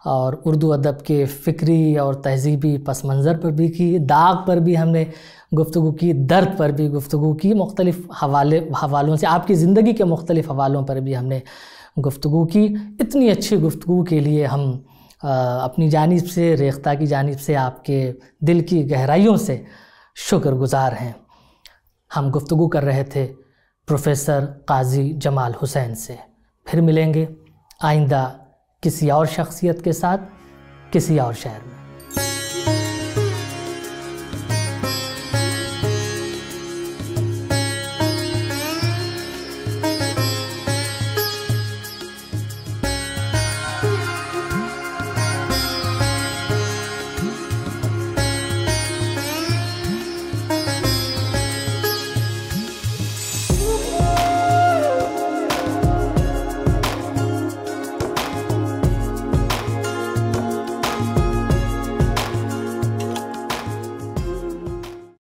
और उर्दू अदब के फ़िक्री और तहज़ीबी पस मंज़र पर भी की दाग पर भी हमने गुफ्तु की दर्द पर भी गुफ्तु की मुख्तलिफ हवाले हवालों से आपकी ज़िंदगी के मुख्तलिफ हवालों पर भी हमने गुफ्तु की इतनी अच्छी गुफ्तु के लिए हम आ, अपनी जानब से रेख्ता की जानब से आपके दिल की गहराइयों से शुक्रगुजार हैं हम गुफ्तु कर रहे थे प्रोफेसर काजी जमाल हुसैन से फिर मिलेंगे आइंदा किसी और शख्सियत के साथ किसी और शहर में